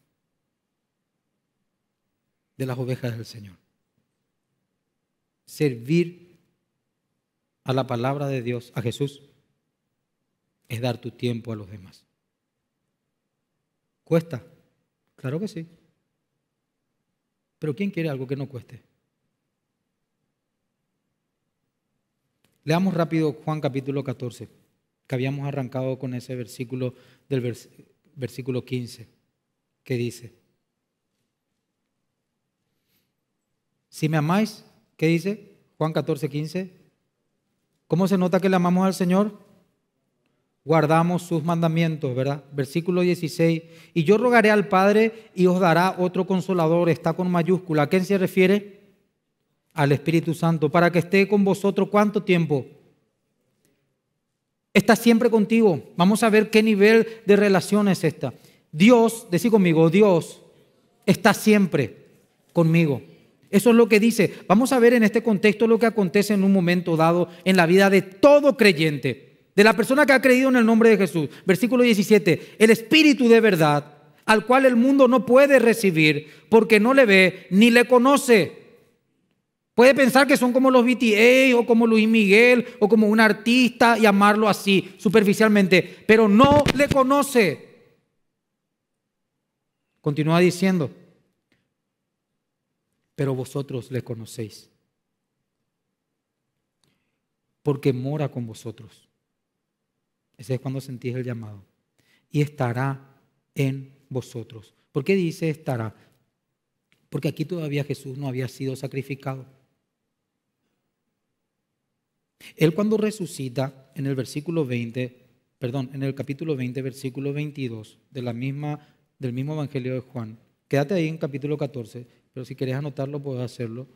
de las ovejas del Señor. Servir a la palabra de Dios, a Jesús, es dar tu tiempo a los demás. ¿Cuesta? Claro que sí. Pero ¿quién quiere algo que no cueste? Leamos rápido Juan capítulo 14, que habíamos arrancado con ese versículo del versículo 15, que dice, si me amáis, ¿qué dice? Juan 14, 15, ¿cómo se nota que le amamos al Señor? guardamos sus mandamientos, ¿verdad? Versículo 16. Y yo rogaré al Padre y os dará otro consolador, está con mayúscula. ¿A quién se refiere? al Espíritu Santo para que esté con vosotros cuánto tiempo. Está siempre contigo. Vamos a ver qué nivel de relación es esta. Dios, decir conmigo, Dios está siempre conmigo. Eso es lo que dice. Vamos a ver en este contexto lo que acontece en un momento dado en la vida de todo creyente, de la persona que ha creído en el nombre de Jesús. Versículo 17, el Espíritu de verdad, al cual el mundo no puede recibir porque no le ve ni le conoce. Puede pensar que son como los BTA o como Luis Miguel o como un artista y amarlo así superficialmente, pero no le conoce. Continúa diciendo, pero vosotros le conocéis, porque mora con vosotros. Ese es cuando sentís el llamado. Y estará en vosotros. ¿Por qué dice estará? Porque aquí todavía Jesús no había sido sacrificado. Él cuando resucita en el versículo 20, perdón, en el capítulo 20, versículo 22 de la misma, del mismo Evangelio de Juan, quédate ahí en capítulo 14, pero si quieres anotarlo puedes hacerlo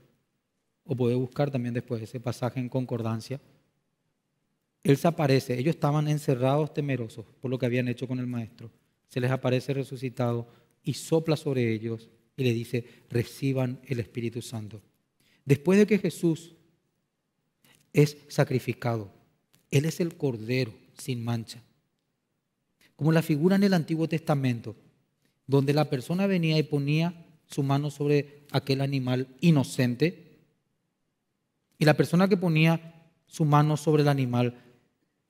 o puedes buscar también después ese pasaje en concordancia. Él se aparece, ellos estaban encerrados temerosos por lo que habían hecho con el maestro. Se les aparece resucitado y sopla sobre ellos y le dice, reciban el Espíritu Santo. Después de que Jesús es sacrificado. Él es el Cordero sin mancha. Como la figura en el Antiguo Testamento, donde la persona venía y ponía su mano sobre aquel animal inocente, y la persona que ponía su mano sobre el animal,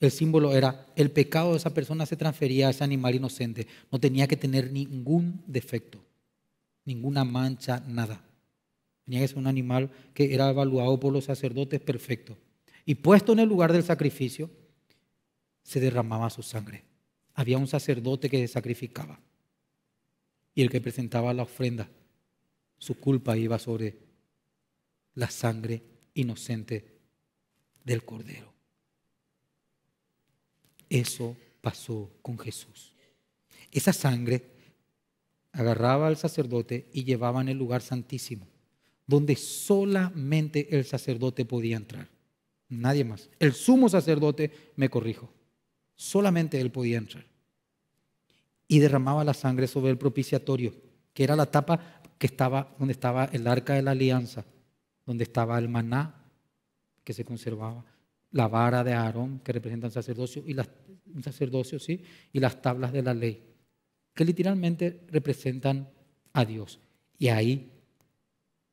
el símbolo era el pecado de esa persona se transfería a ese animal inocente. No tenía que tener ningún defecto, ninguna mancha, nada. Tenía que ser un animal que era evaluado por los sacerdotes perfecto y puesto en el lugar del sacrificio, se derramaba su sangre. Había un sacerdote que sacrificaba y el que presentaba la ofrenda, su culpa iba sobre la sangre inocente del cordero. Eso pasó con Jesús. Esa sangre agarraba al sacerdote y llevaba en el lugar santísimo, donde solamente el sacerdote podía entrar nadie más. El sumo sacerdote me corrijo. Solamente él podía entrar. Y derramaba la sangre sobre el propiciatorio, que era la tapa que estaba donde estaba el arca de la alianza, donde estaba el maná que se conservaba, la vara de Aarón que representa el sacerdocio y las sí, y las tablas de la ley, que literalmente representan a Dios. Y ahí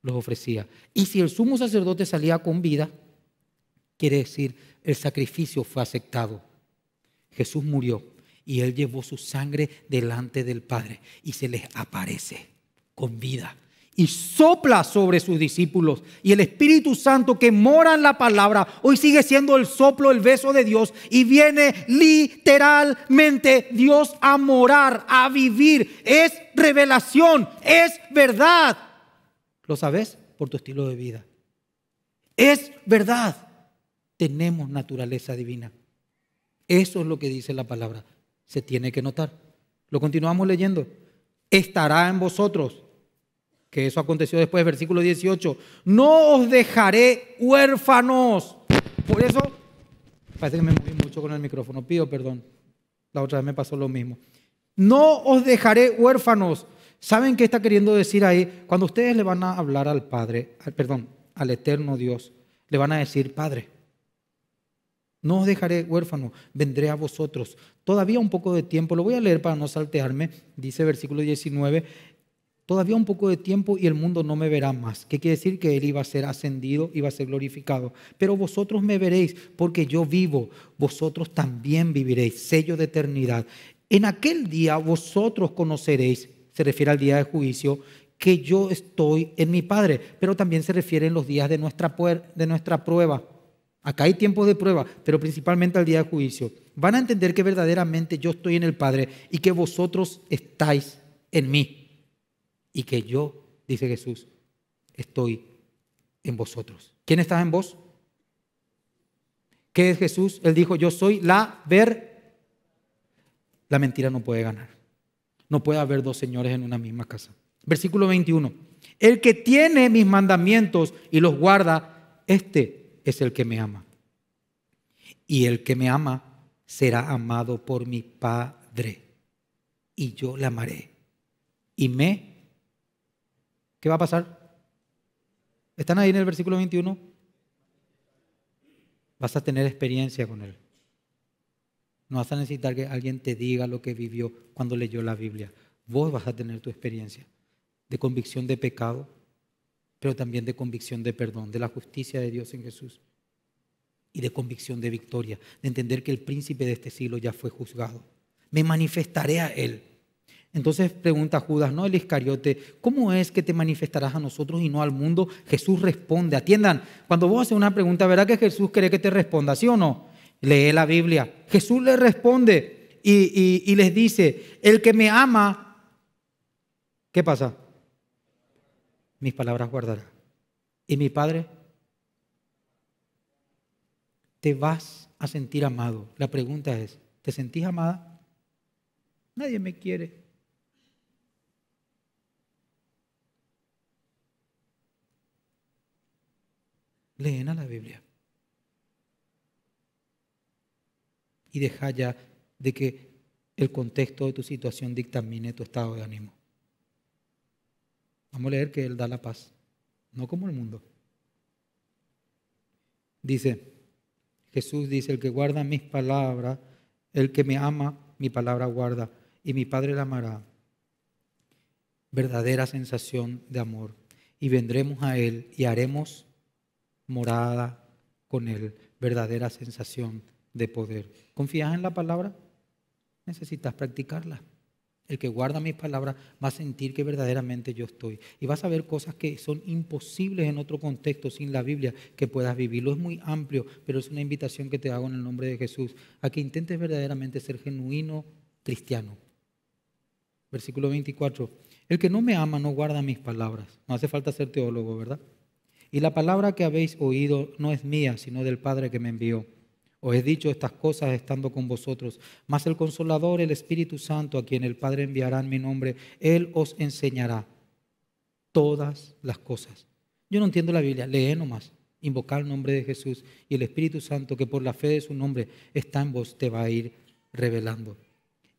los ofrecía. Y si el sumo sacerdote salía con vida, Quiere decir, el sacrificio fue aceptado. Jesús murió y él llevó su sangre delante del Padre y se les aparece con vida y sopla sobre sus discípulos. Y el Espíritu Santo que mora en la palabra, hoy sigue siendo el soplo, el beso de Dios. Y viene literalmente Dios a morar, a vivir. Es revelación, es verdad. ¿Lo sabes? Por tu estilo de vida. Es verdad tenemos naturaleza divina. Eso es lo que dice la palabra. Se tiene que notar. Lo continuamos leyendo. Estará en vosotros. Que eso aconteció después, versículo 18. No os dejaré huérfanos. Por eso, parece que me moví mucho con el micrófono. Pido perdón. La otra vez me pasó lo mismo. No os dejaré huérfanos. ¿Saben qué está queriendo decir ahí? Cuando ustedes le van a hablar al Padre, perdón, al eterno Dios, le van a decir, Padre. No os dejaré huérfano, vendré a vosotros. Todavía un poco de tiempo, lo voy a leer para no saltearme, dice versículo 19, todavía un poco de tiempo y el mundo no me verá más. ¿Qué quiere decir? Que Él iba a ser ascendido, iba a ser glorificado. Pero vosotros me veréis porque yo vivo, vosotros también viviréis, sello de eternidad. En aquel día vosotros conoceréis, se refiere al día de juicio, que yo estoy en mi Padre, pero también se refiere en los días de nuestra prueba Acá hay tiempos de prueba, pero principalmente al día de juicio. Van a entender que verdaderamente yo estoy en el Padre y que vosotros estáis en mí. Y que yo, dice Jesús, estoy en vosotros. ¿Quién está en vos? ¿Qué es Jesús? Él dijo, yo soy la ver. La mentira no puede ganar. No puede haber dos señores en una misma casa. Versículo 21. El que tiene mis mandamientos y los guarda, este es el que me ama. Y el que me ama será amado por mi Padre. Y yo le amaré. Y me... ¿Qué va a pasar? ¿Están ahí en el versículo 21? Vas a tener experiencia con Él. No vas a necesitar que alguien te diga lo que vivió cuando leyó la Biblia. Vos vas a tener tu experiencia de convicción de pecado, pero también de convicción de perdón, de la justicia de Dios en Jesús y de convicción de victoria, de entender que el príncipe de este siglo ya fue juzgado. Me manifestaré a él. Entonces pregunta Judas, no el Iscariote, ¿cómo es que te manifestarás a nosotros y no al mundo? Jesús responde, atiendan, cuando vos haces una pregunta, ¿verdad que Jesús quiere que te responda, sí o no? Lee la Biblia. Jesús le responde y les dice, el que me ama, ¿qué pasa? mis palabras guardará. Y mi Padre, te vas a sentir amado. La pregunta es, ¿te sentís amada? Nadie me quiere. Leen a la Biblia. Y deja ya de que el contexto de tu situación dictamine tu estado de ánimo. Vamos a leer que Él da la paz, no como el mundo. Dice, Jesús dice, el que guarda mis palabras, el que me ama, mi palabra guarda, y mi Padre la amará. Verdadera sensación de amor. Y vendremos a Él y haremos morada con Él. Verdadera sensación de poder. ¿Confías en la palabra? Necesitas practicarla. El que guarda mis palabras va a sentir que verdaderamente yo estoy. Y vas a ver cosas que son imposibles en otro contexto sin la Biblia que puedas vivirlo. Es muy amplio, pero es una invitación que te hago en el nombre de Jesús a que intentes verdaderamente ser genuino cristiano. Versículo 24. El que no me ama no guarda mis palabras. No hace falta ser teólogo, ¿verdad? Y la palabra que habéis oído no es mía, sino del Padre que me envió. Os he dicho estas cosas estando con vosotros. Mas el consolador, el Espíritu Santo, a quien el Padre enviará en mi nombre, Él os enseñará todas las cosas. Yo no entiendo la Biblia, lee nomás. Invocar el nombre de Jesús y el Espíritu Santo, que por la fe de su nombre está en vos, te va a ir revelando.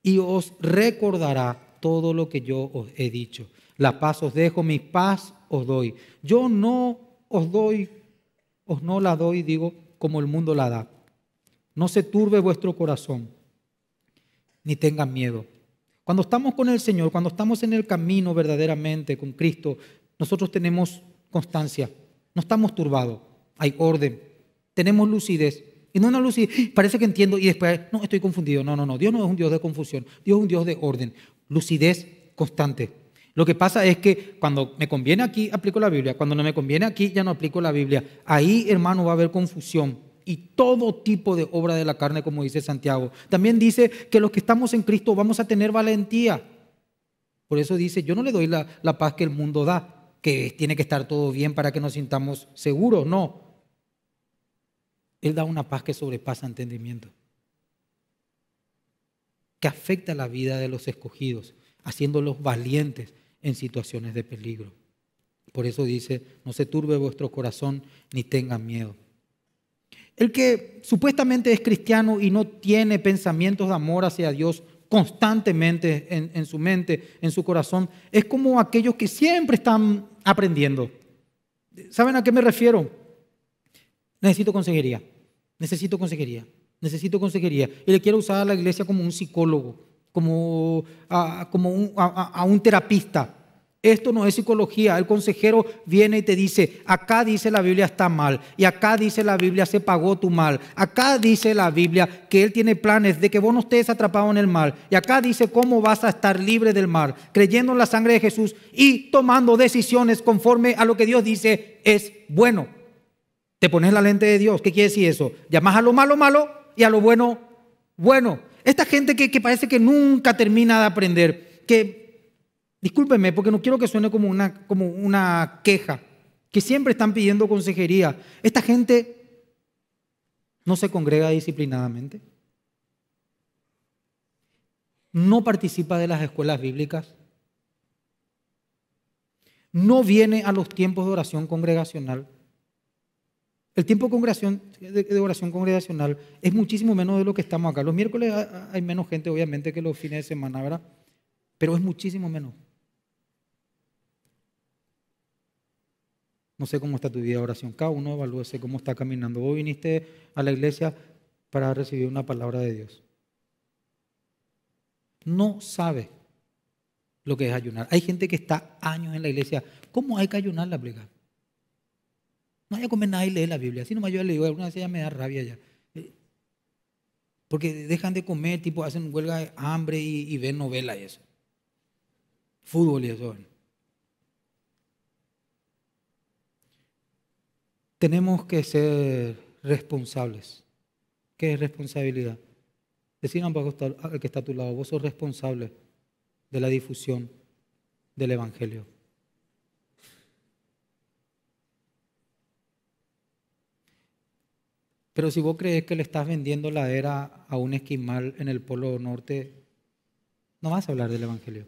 Y os recordará todo lo que yo os he dicho. La paz os dejo, mi paz os doy. Yo no os doy, os no la doy, digo, como el mundo la da no se turbe vuestro corazón, ni tengan miedo. Cuando estamos con el Señor, cuando estamos en el camino verdaderamente con Cristo, nosotros tenemos constancia, no estamos turbados, hay orden, tenemos lucidez. Y no una lucidez, ah, parece que entiendo y después, no, estoy confundido. No, no, no, Dios no es un Dios de confusión, Dios es un Dios de orden, lucidez constante. Lo que pasa es que cuando me conviene aquí, aplico la Biblia. Cuando no me conviene aquí, ya no aplico la Biblia. Ahí, hermano, va a haber confusión y todo tipo de obra de la carne, como dice Santiago. También dice que los que estamos en Cristo vamos a tener valentía. Por eso dice, yo no le doy la, paz que el mundo da, que tiene que estar todo bien para que nos sintamos seguros, no. Él da una paz que sobrepasa entendimiento, que afecta la vida de los escogidos, haciéndolos valientes en situaciones de peligro. Por eso dice, no se turbe vuestro corazón ni tengan miedo. El que supuestamente es cristiano y no tiene pensamientos de amor hacia Dios constantemente en, su mente, en su corazón, es como aquellos que siempre están aprendiendo. ¿Saben a qué me refiero? Necesito consejería, necesito consejería, necesito consejería. Y le quiero usar a la iglesia como un psicólogo, como, como a un terapista esto no es psicología. El consejero viene y te dice, acá dice la Biblia está mal, y acá dice la Biblia se pagó tu mal, acá dice la Biblia que Él tiene planes de que vos no estés atrapado en el mal, y acá dice cómo vas a estar libre del mal, creyendo en la sangre de Jesús y tomando decisiones conforme a lo que Dios dice es bueno. Te pones la lente de Dios. ¿Qué quiere decir eso? Llamas a lo malo malo y a lo bueno bueno. Esta gente que, que parece que nunca termina de aprender, que discúlpeme porque no quiero que suene como una, como una queja, que siempre están pidiendo consejería. Esta gente no se congrega disciplinadamente, no participa de las escuelas bíblicas, no viene a los tiempos de oración congregacional. El tiempo de oración congregacional es muchísimo menos de lo que estamos acá. Los miércoles hay menos gente, obviamente, que los fines de semana, ¿verdad? Pero es muchísimo menos. No sé cómo está tu vida de oración. Cada uno evalúese cómo está caminando. Vos viniste a la iglesia para recibir una palabra de Dios. No sabe lo que es ayunar. Hay gente que está años en la iglesia. ¿Cómo hay que ayunar la plegar. No hay que comer nada y leer la Biblia. sino más yo le digo, alguna vez ya me da rabia ya. Eh, porque dejan de comer, tipo, hacen huelga de hambre y, ven novelas y eso. Fútbol y eso. tenemos que ser responsables. ¿Qué es responsabilidad? Decir al que está a tu lado, vos sos responsable de la difusión del Evangelio. Pero si vos crees que le estás vendiendo la era a un esquimal en el Polo Norte, no vas a hablar del Evangelio.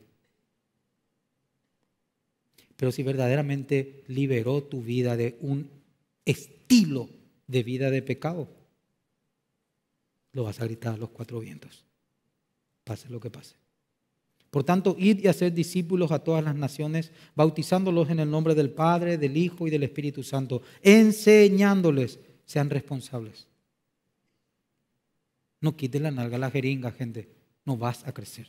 Pero si verdaderamente liberó tu vida de un estilo de vida de pecado, lo vas a gritar a los cuatro vientos, pase lo que pase. Por tanto, id y hacer discípulos a todas las naciones, bautizándolos en el nombre del Padre, del Hijo y del Espíritu Santo, enseñándoles, sean responsables. No quites la nalga la jeringa, gente, no vas a crecer.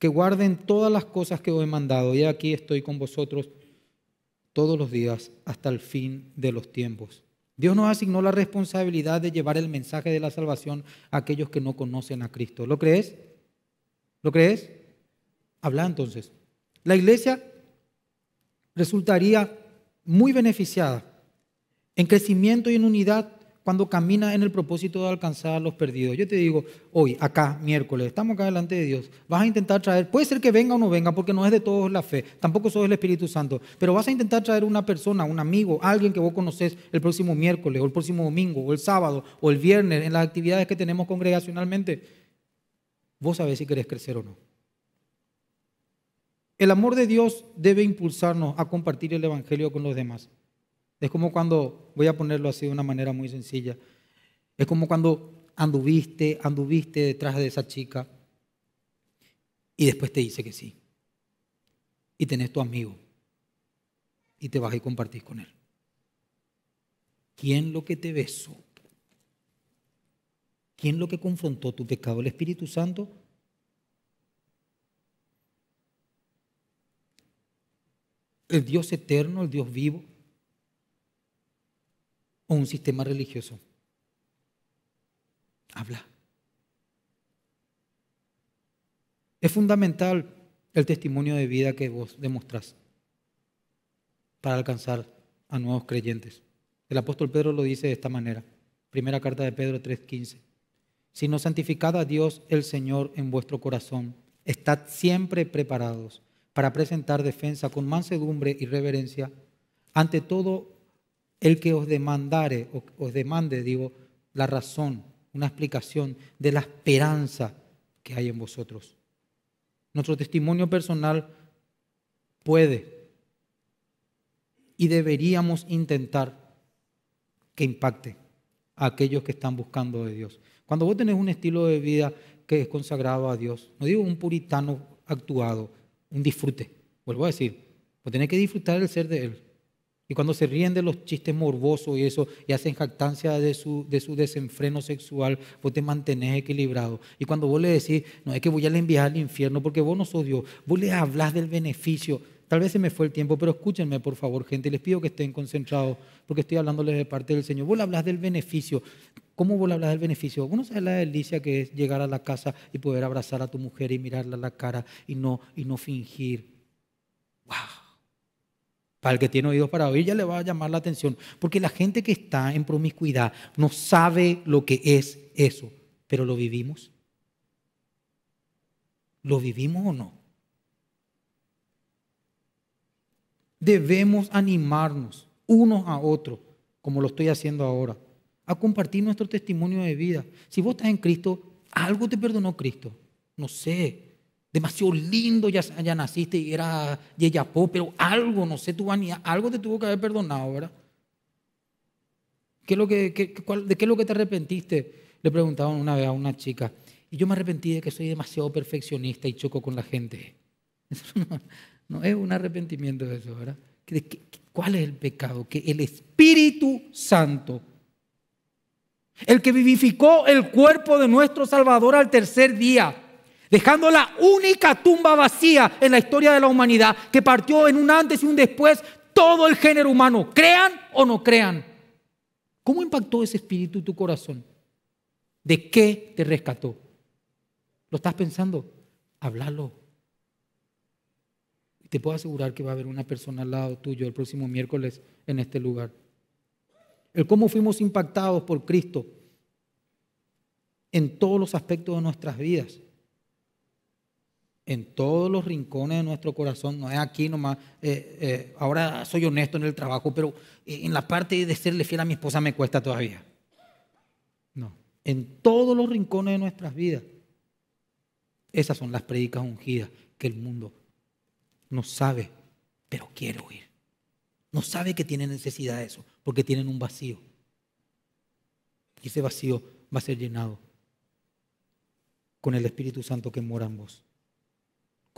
Que guarden todas las cosas que os he mandado, y aquí estoy con vosotros todos los días hasta el fin de los tiempos. Dios nos asignó la responsabilidad de llevar el mensaje de la salvación a aquellos que no conocen a Cristo. ¿Lo crees? ¿Lo crees? Habla entonces. La iglesia resultaría muy beneficiada en crecimiento y en unidad cuando camina en el propósito de alcanzar a los perdidos. Yo te digo, hoy, acá, miércoles, estamos acá delante de Dios, vas a intentar traer, puede ser que venga o no venga, porque no es de todos la fe, tampoco sos el Espíritu Santo, pero vas a intentar traer una persona, un amigo, alguien que vos conoces el próximo miércoles, o el próximo domingo, o el sábado, o el viernes, en las actividades que tenemos congregacionalmente. Vos sabés si querés crecer o no. El amor de Dios debe impulsarnos a compartir el Evangelio con los demás. Es como cuando, voy a ponerlo así de una manera muy sencilla, es como cuando anduviste, anduviste detrás de esa chica y después te dice que sí. Y tenés tu amigo y te vas y compartís con él. ¿Quién lo que te besó? ¿Quién lo que confrontó tu pecado? ¿El Espíritu Santo? ¿El Dios eterno, el Dios vivo? o un sistema religioso. Habla. Es fundamental el testimonio de vida que vos demostrás para alcanzar a nuevos creyentes. El apóstol Pedro lo dice de esta manera. Primera carta de Pedro 3:15. Si no santificad a Dios el Señor en vuestro corazón, estad siempre preparados para presentar defensa con mansedumbre y reverencia ante todo el que os demandare, os demande, digo, la razón, una explicación de la esperanza que hay en vosotros. Nuestro testimonio personal puede y deberíamos intentar que impacte a aquellos que están buscando de Dios. Cuando vos tenés un estilo de vida que es consagrado a Dios, no digo un puritano actuado, un disfrute, vuelvo a decir, vos tenés que disfrutar el ser de Él, y cuando se ríen de los chistes morbosos y eso, y hacen jactancia de su, de su desenfreno sexual, vos te mantenés equilibrado. Y cuando vos le decís, no, es que voy a le enviar al infierno porque vos no sos vos le hablas del beneficio. Tal vez se me fue el tiempo, pero escúchenme, por favor, gente. Les pido que estén concentrados porque estoy hablándoles de parte del Señor. Vos le hablas del beneficio. ¿Cómo vos le hablas del beneficio? Vos no la delicia que es llegar a la casa y poder abrazar a tu mujer y mirarla a la cara y no, y no fingir. ¡Wow! Para el que tiene oídos para oír ya le va a llamar la atención, porque la gente que está en promiscuidad no sabe lo que es eso, pero lo vivimos. ¿Lo vivimos o no? Debemos animarnos unos a otros, como lo estoy haciendo ahora, a compartir nuestro testimonio de vida. Si vos estás en Cristo, algo te perdonó Cristo. No sé, demasiado lindo, ya, naciste y era Yeyapó, pero algo, no sé, tu algo te tuvo que haber perdonado, ¿verdad? ¿Qué que, ¿De qué es lo que te arrepentiste? Le preguntaban una vez a una chica. Y yo me arrepentí de que soy demasiado perfeccionista y choco con la gente. no, es un arrepentimiento de eso, ¿verdad? ¿Cuál es el pecado? Que el Espíritu Santo, el que vivificó el cuerpo de nuestro Salvador al tercer día, dejando la única tumba vacía en la historia de la humanidad que partió en un antes y un después todo el género humano, crean o no crean. ¿Cómo impactó ese espíritu tu corazón? ¿De qué te rescató? ¿Lo estás pensando? Háblalo. Te puedo asegurar que va a haber una persona al lado tuyo el próximo miércoles en este lugar. El cómo fuimos impactados por Cristo en todos los aspectos de nuestras vidas en todos los rincones de nuestro corazón, no es aquí nomás, eh, eh, ahora soy honesto en el trabajo, pero en la parte de serle fiel a mi esposa me cuesta todavía. No, en todos los rincones de nuestras vidas. Esas son las predicas ungidas que el mundo no sabe, pero quiere oír. No sabe que tiene necesidad de eso, porque tienen un vacío. Y ese vacío va a ser llenado con el Espíritu Santo que mora en vos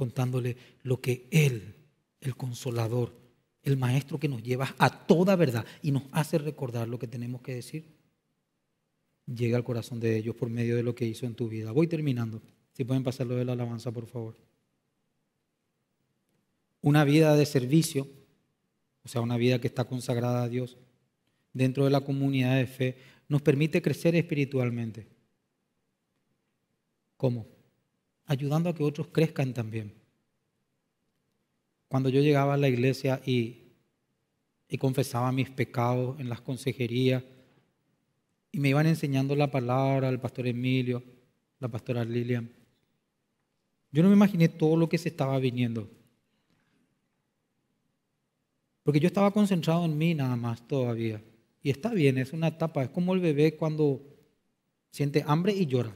contándole lo que Él, el consolador, el maestro que nos lleva a toda verdad y nos hace recordar lo que tenemos que decir, llega al corazón de ellos por medio de lo que hizo en tu vida. Voy terminando. Si pueden pasarlo de la alabanza, por favor. Una vida de servicio, o sea, una vida que está consagrada a Dios dentro de la comunidad de fe, nos permite crecer espiritualmente. ¿Cómo? ayudando a que otros crezcan también. Cuando yo llegaba a la iglesia y, y confesaba mis pecados en las consejerías, y me iban enseñando la palabra el pastor Emilio, la pastora Lilian. Yo no me imaginé todo lo que se estaba viniendo. Porque yo estaba concentrado en mí nada más todavía. Y está bien, es una etapa, es como el bebé cuando siente hambre y llora.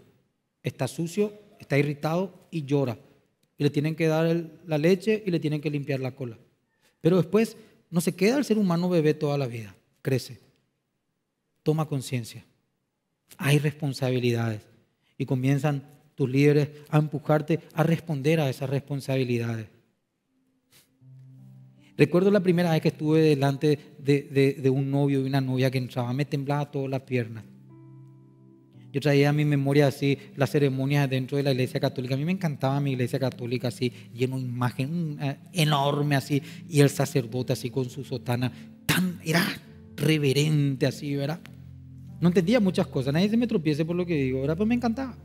Está sucio, está irritado y llora. Y le tienen que dar la leche y le tienen que limpiar la cola. Pero después no se queda el ser humano bebé toda la vida, crece, toma conciencia, hay responsabilidades y comienzan tus líderes a empujarte a responder a esas responsabilidades. Recuerdo la primera vez que estuve delante de, un novio y una novia que entraba, me temblaba todas las piernas. Yo traía a mi memoria así las ceremonias dentro de la iglesia católica. A mí me encantaba mi iglesia católica así, lleno de imagen eh, enorme así, y el sacerdote así con su sotana, tan, era reverente así, ¿verdad? No entendía muchas cosas, nadie se me tropiece por lo que digo, ¿verdad? Pero me encantaba.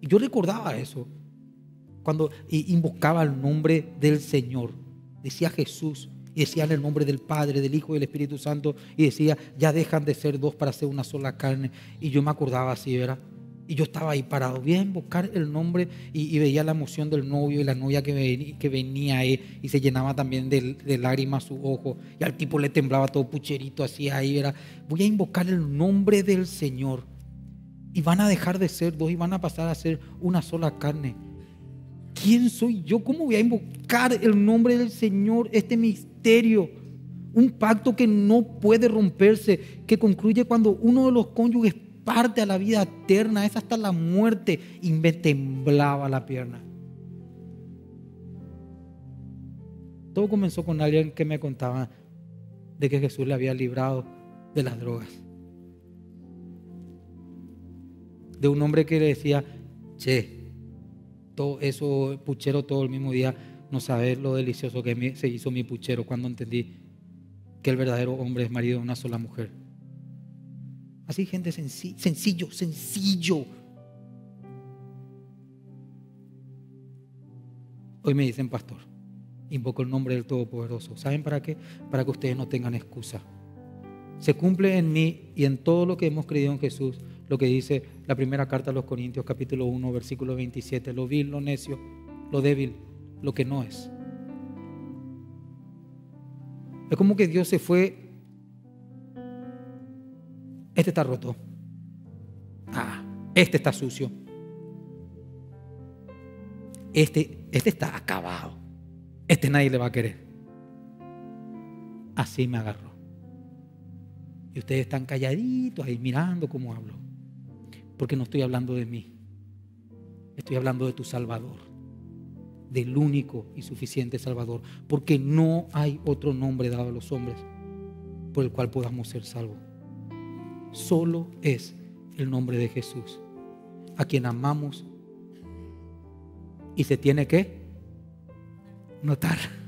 Y yo recordaba eso, cuando invocaba el nombre del Señor, decía Jesús, y decían el nombre del Padre, del Hijo y del Espíritu Santo. Y decía, ya dejan de ser dos para ser una sola carne. Y yo me acordaba así, ¿verdad? Y yo estaba ahí parado, voy a invocar el nombre y, veía la emoción del novio y la novia que, venía ahí y se llenaba también de, lágrimas su ojo. Y al tipo le temblaba todo pucherito así ahí, era, voy a invocar el nombre del Señor. Y van a dejar de ser dos y van a pasar a ser una sola carne. ¿Quién soy yo? ¿Cómo voy a invocar el nombre del Señor? Este misterio un pacto que no puede romperse, que concluye cuando uno de los cónyuges parte a la vida eterna, es hasta la muerte, y me temblaba la pierna. Todo comenzó con alguien que me contaba de que Jesús le había librado de las drogas. De un hombre que le decía, che, todo eso, puchero todo el mismo día, no sabes lo delicioso que se hizo mi puchero cuando entendí que el verdadero hombre es marido de una sola mujer. Así, gente, sencillo, sencillo. Hoy me dicen, pastor, invoco el nombre del Todopoderoso. ¿Saben para qué? Para que ustedes no tengan excusa. Se cumple en mí y en todo lo que hemos creído en Jesús lo que dice la primera carta a los Corintios capítulo 1 versículo 27, lo vil, lo necio, lo débil, lo que no es. Es como que Dios se fue. Este está roto. Ah, este está sucio. Este, este está acabado. Este nadie le va a querer. Así me agarró. Y ustedes están calladitos ahí mirando cómo hablo. Porque no estoy hablando de mí. Estoy hablando de tu Salvador del único y suficiente Salvador, porque no hay otro nombre dado a los hombres por el cual podamos ser salvos. Solo es el nombre de Jesús, a quien amamos y se tiene que notar.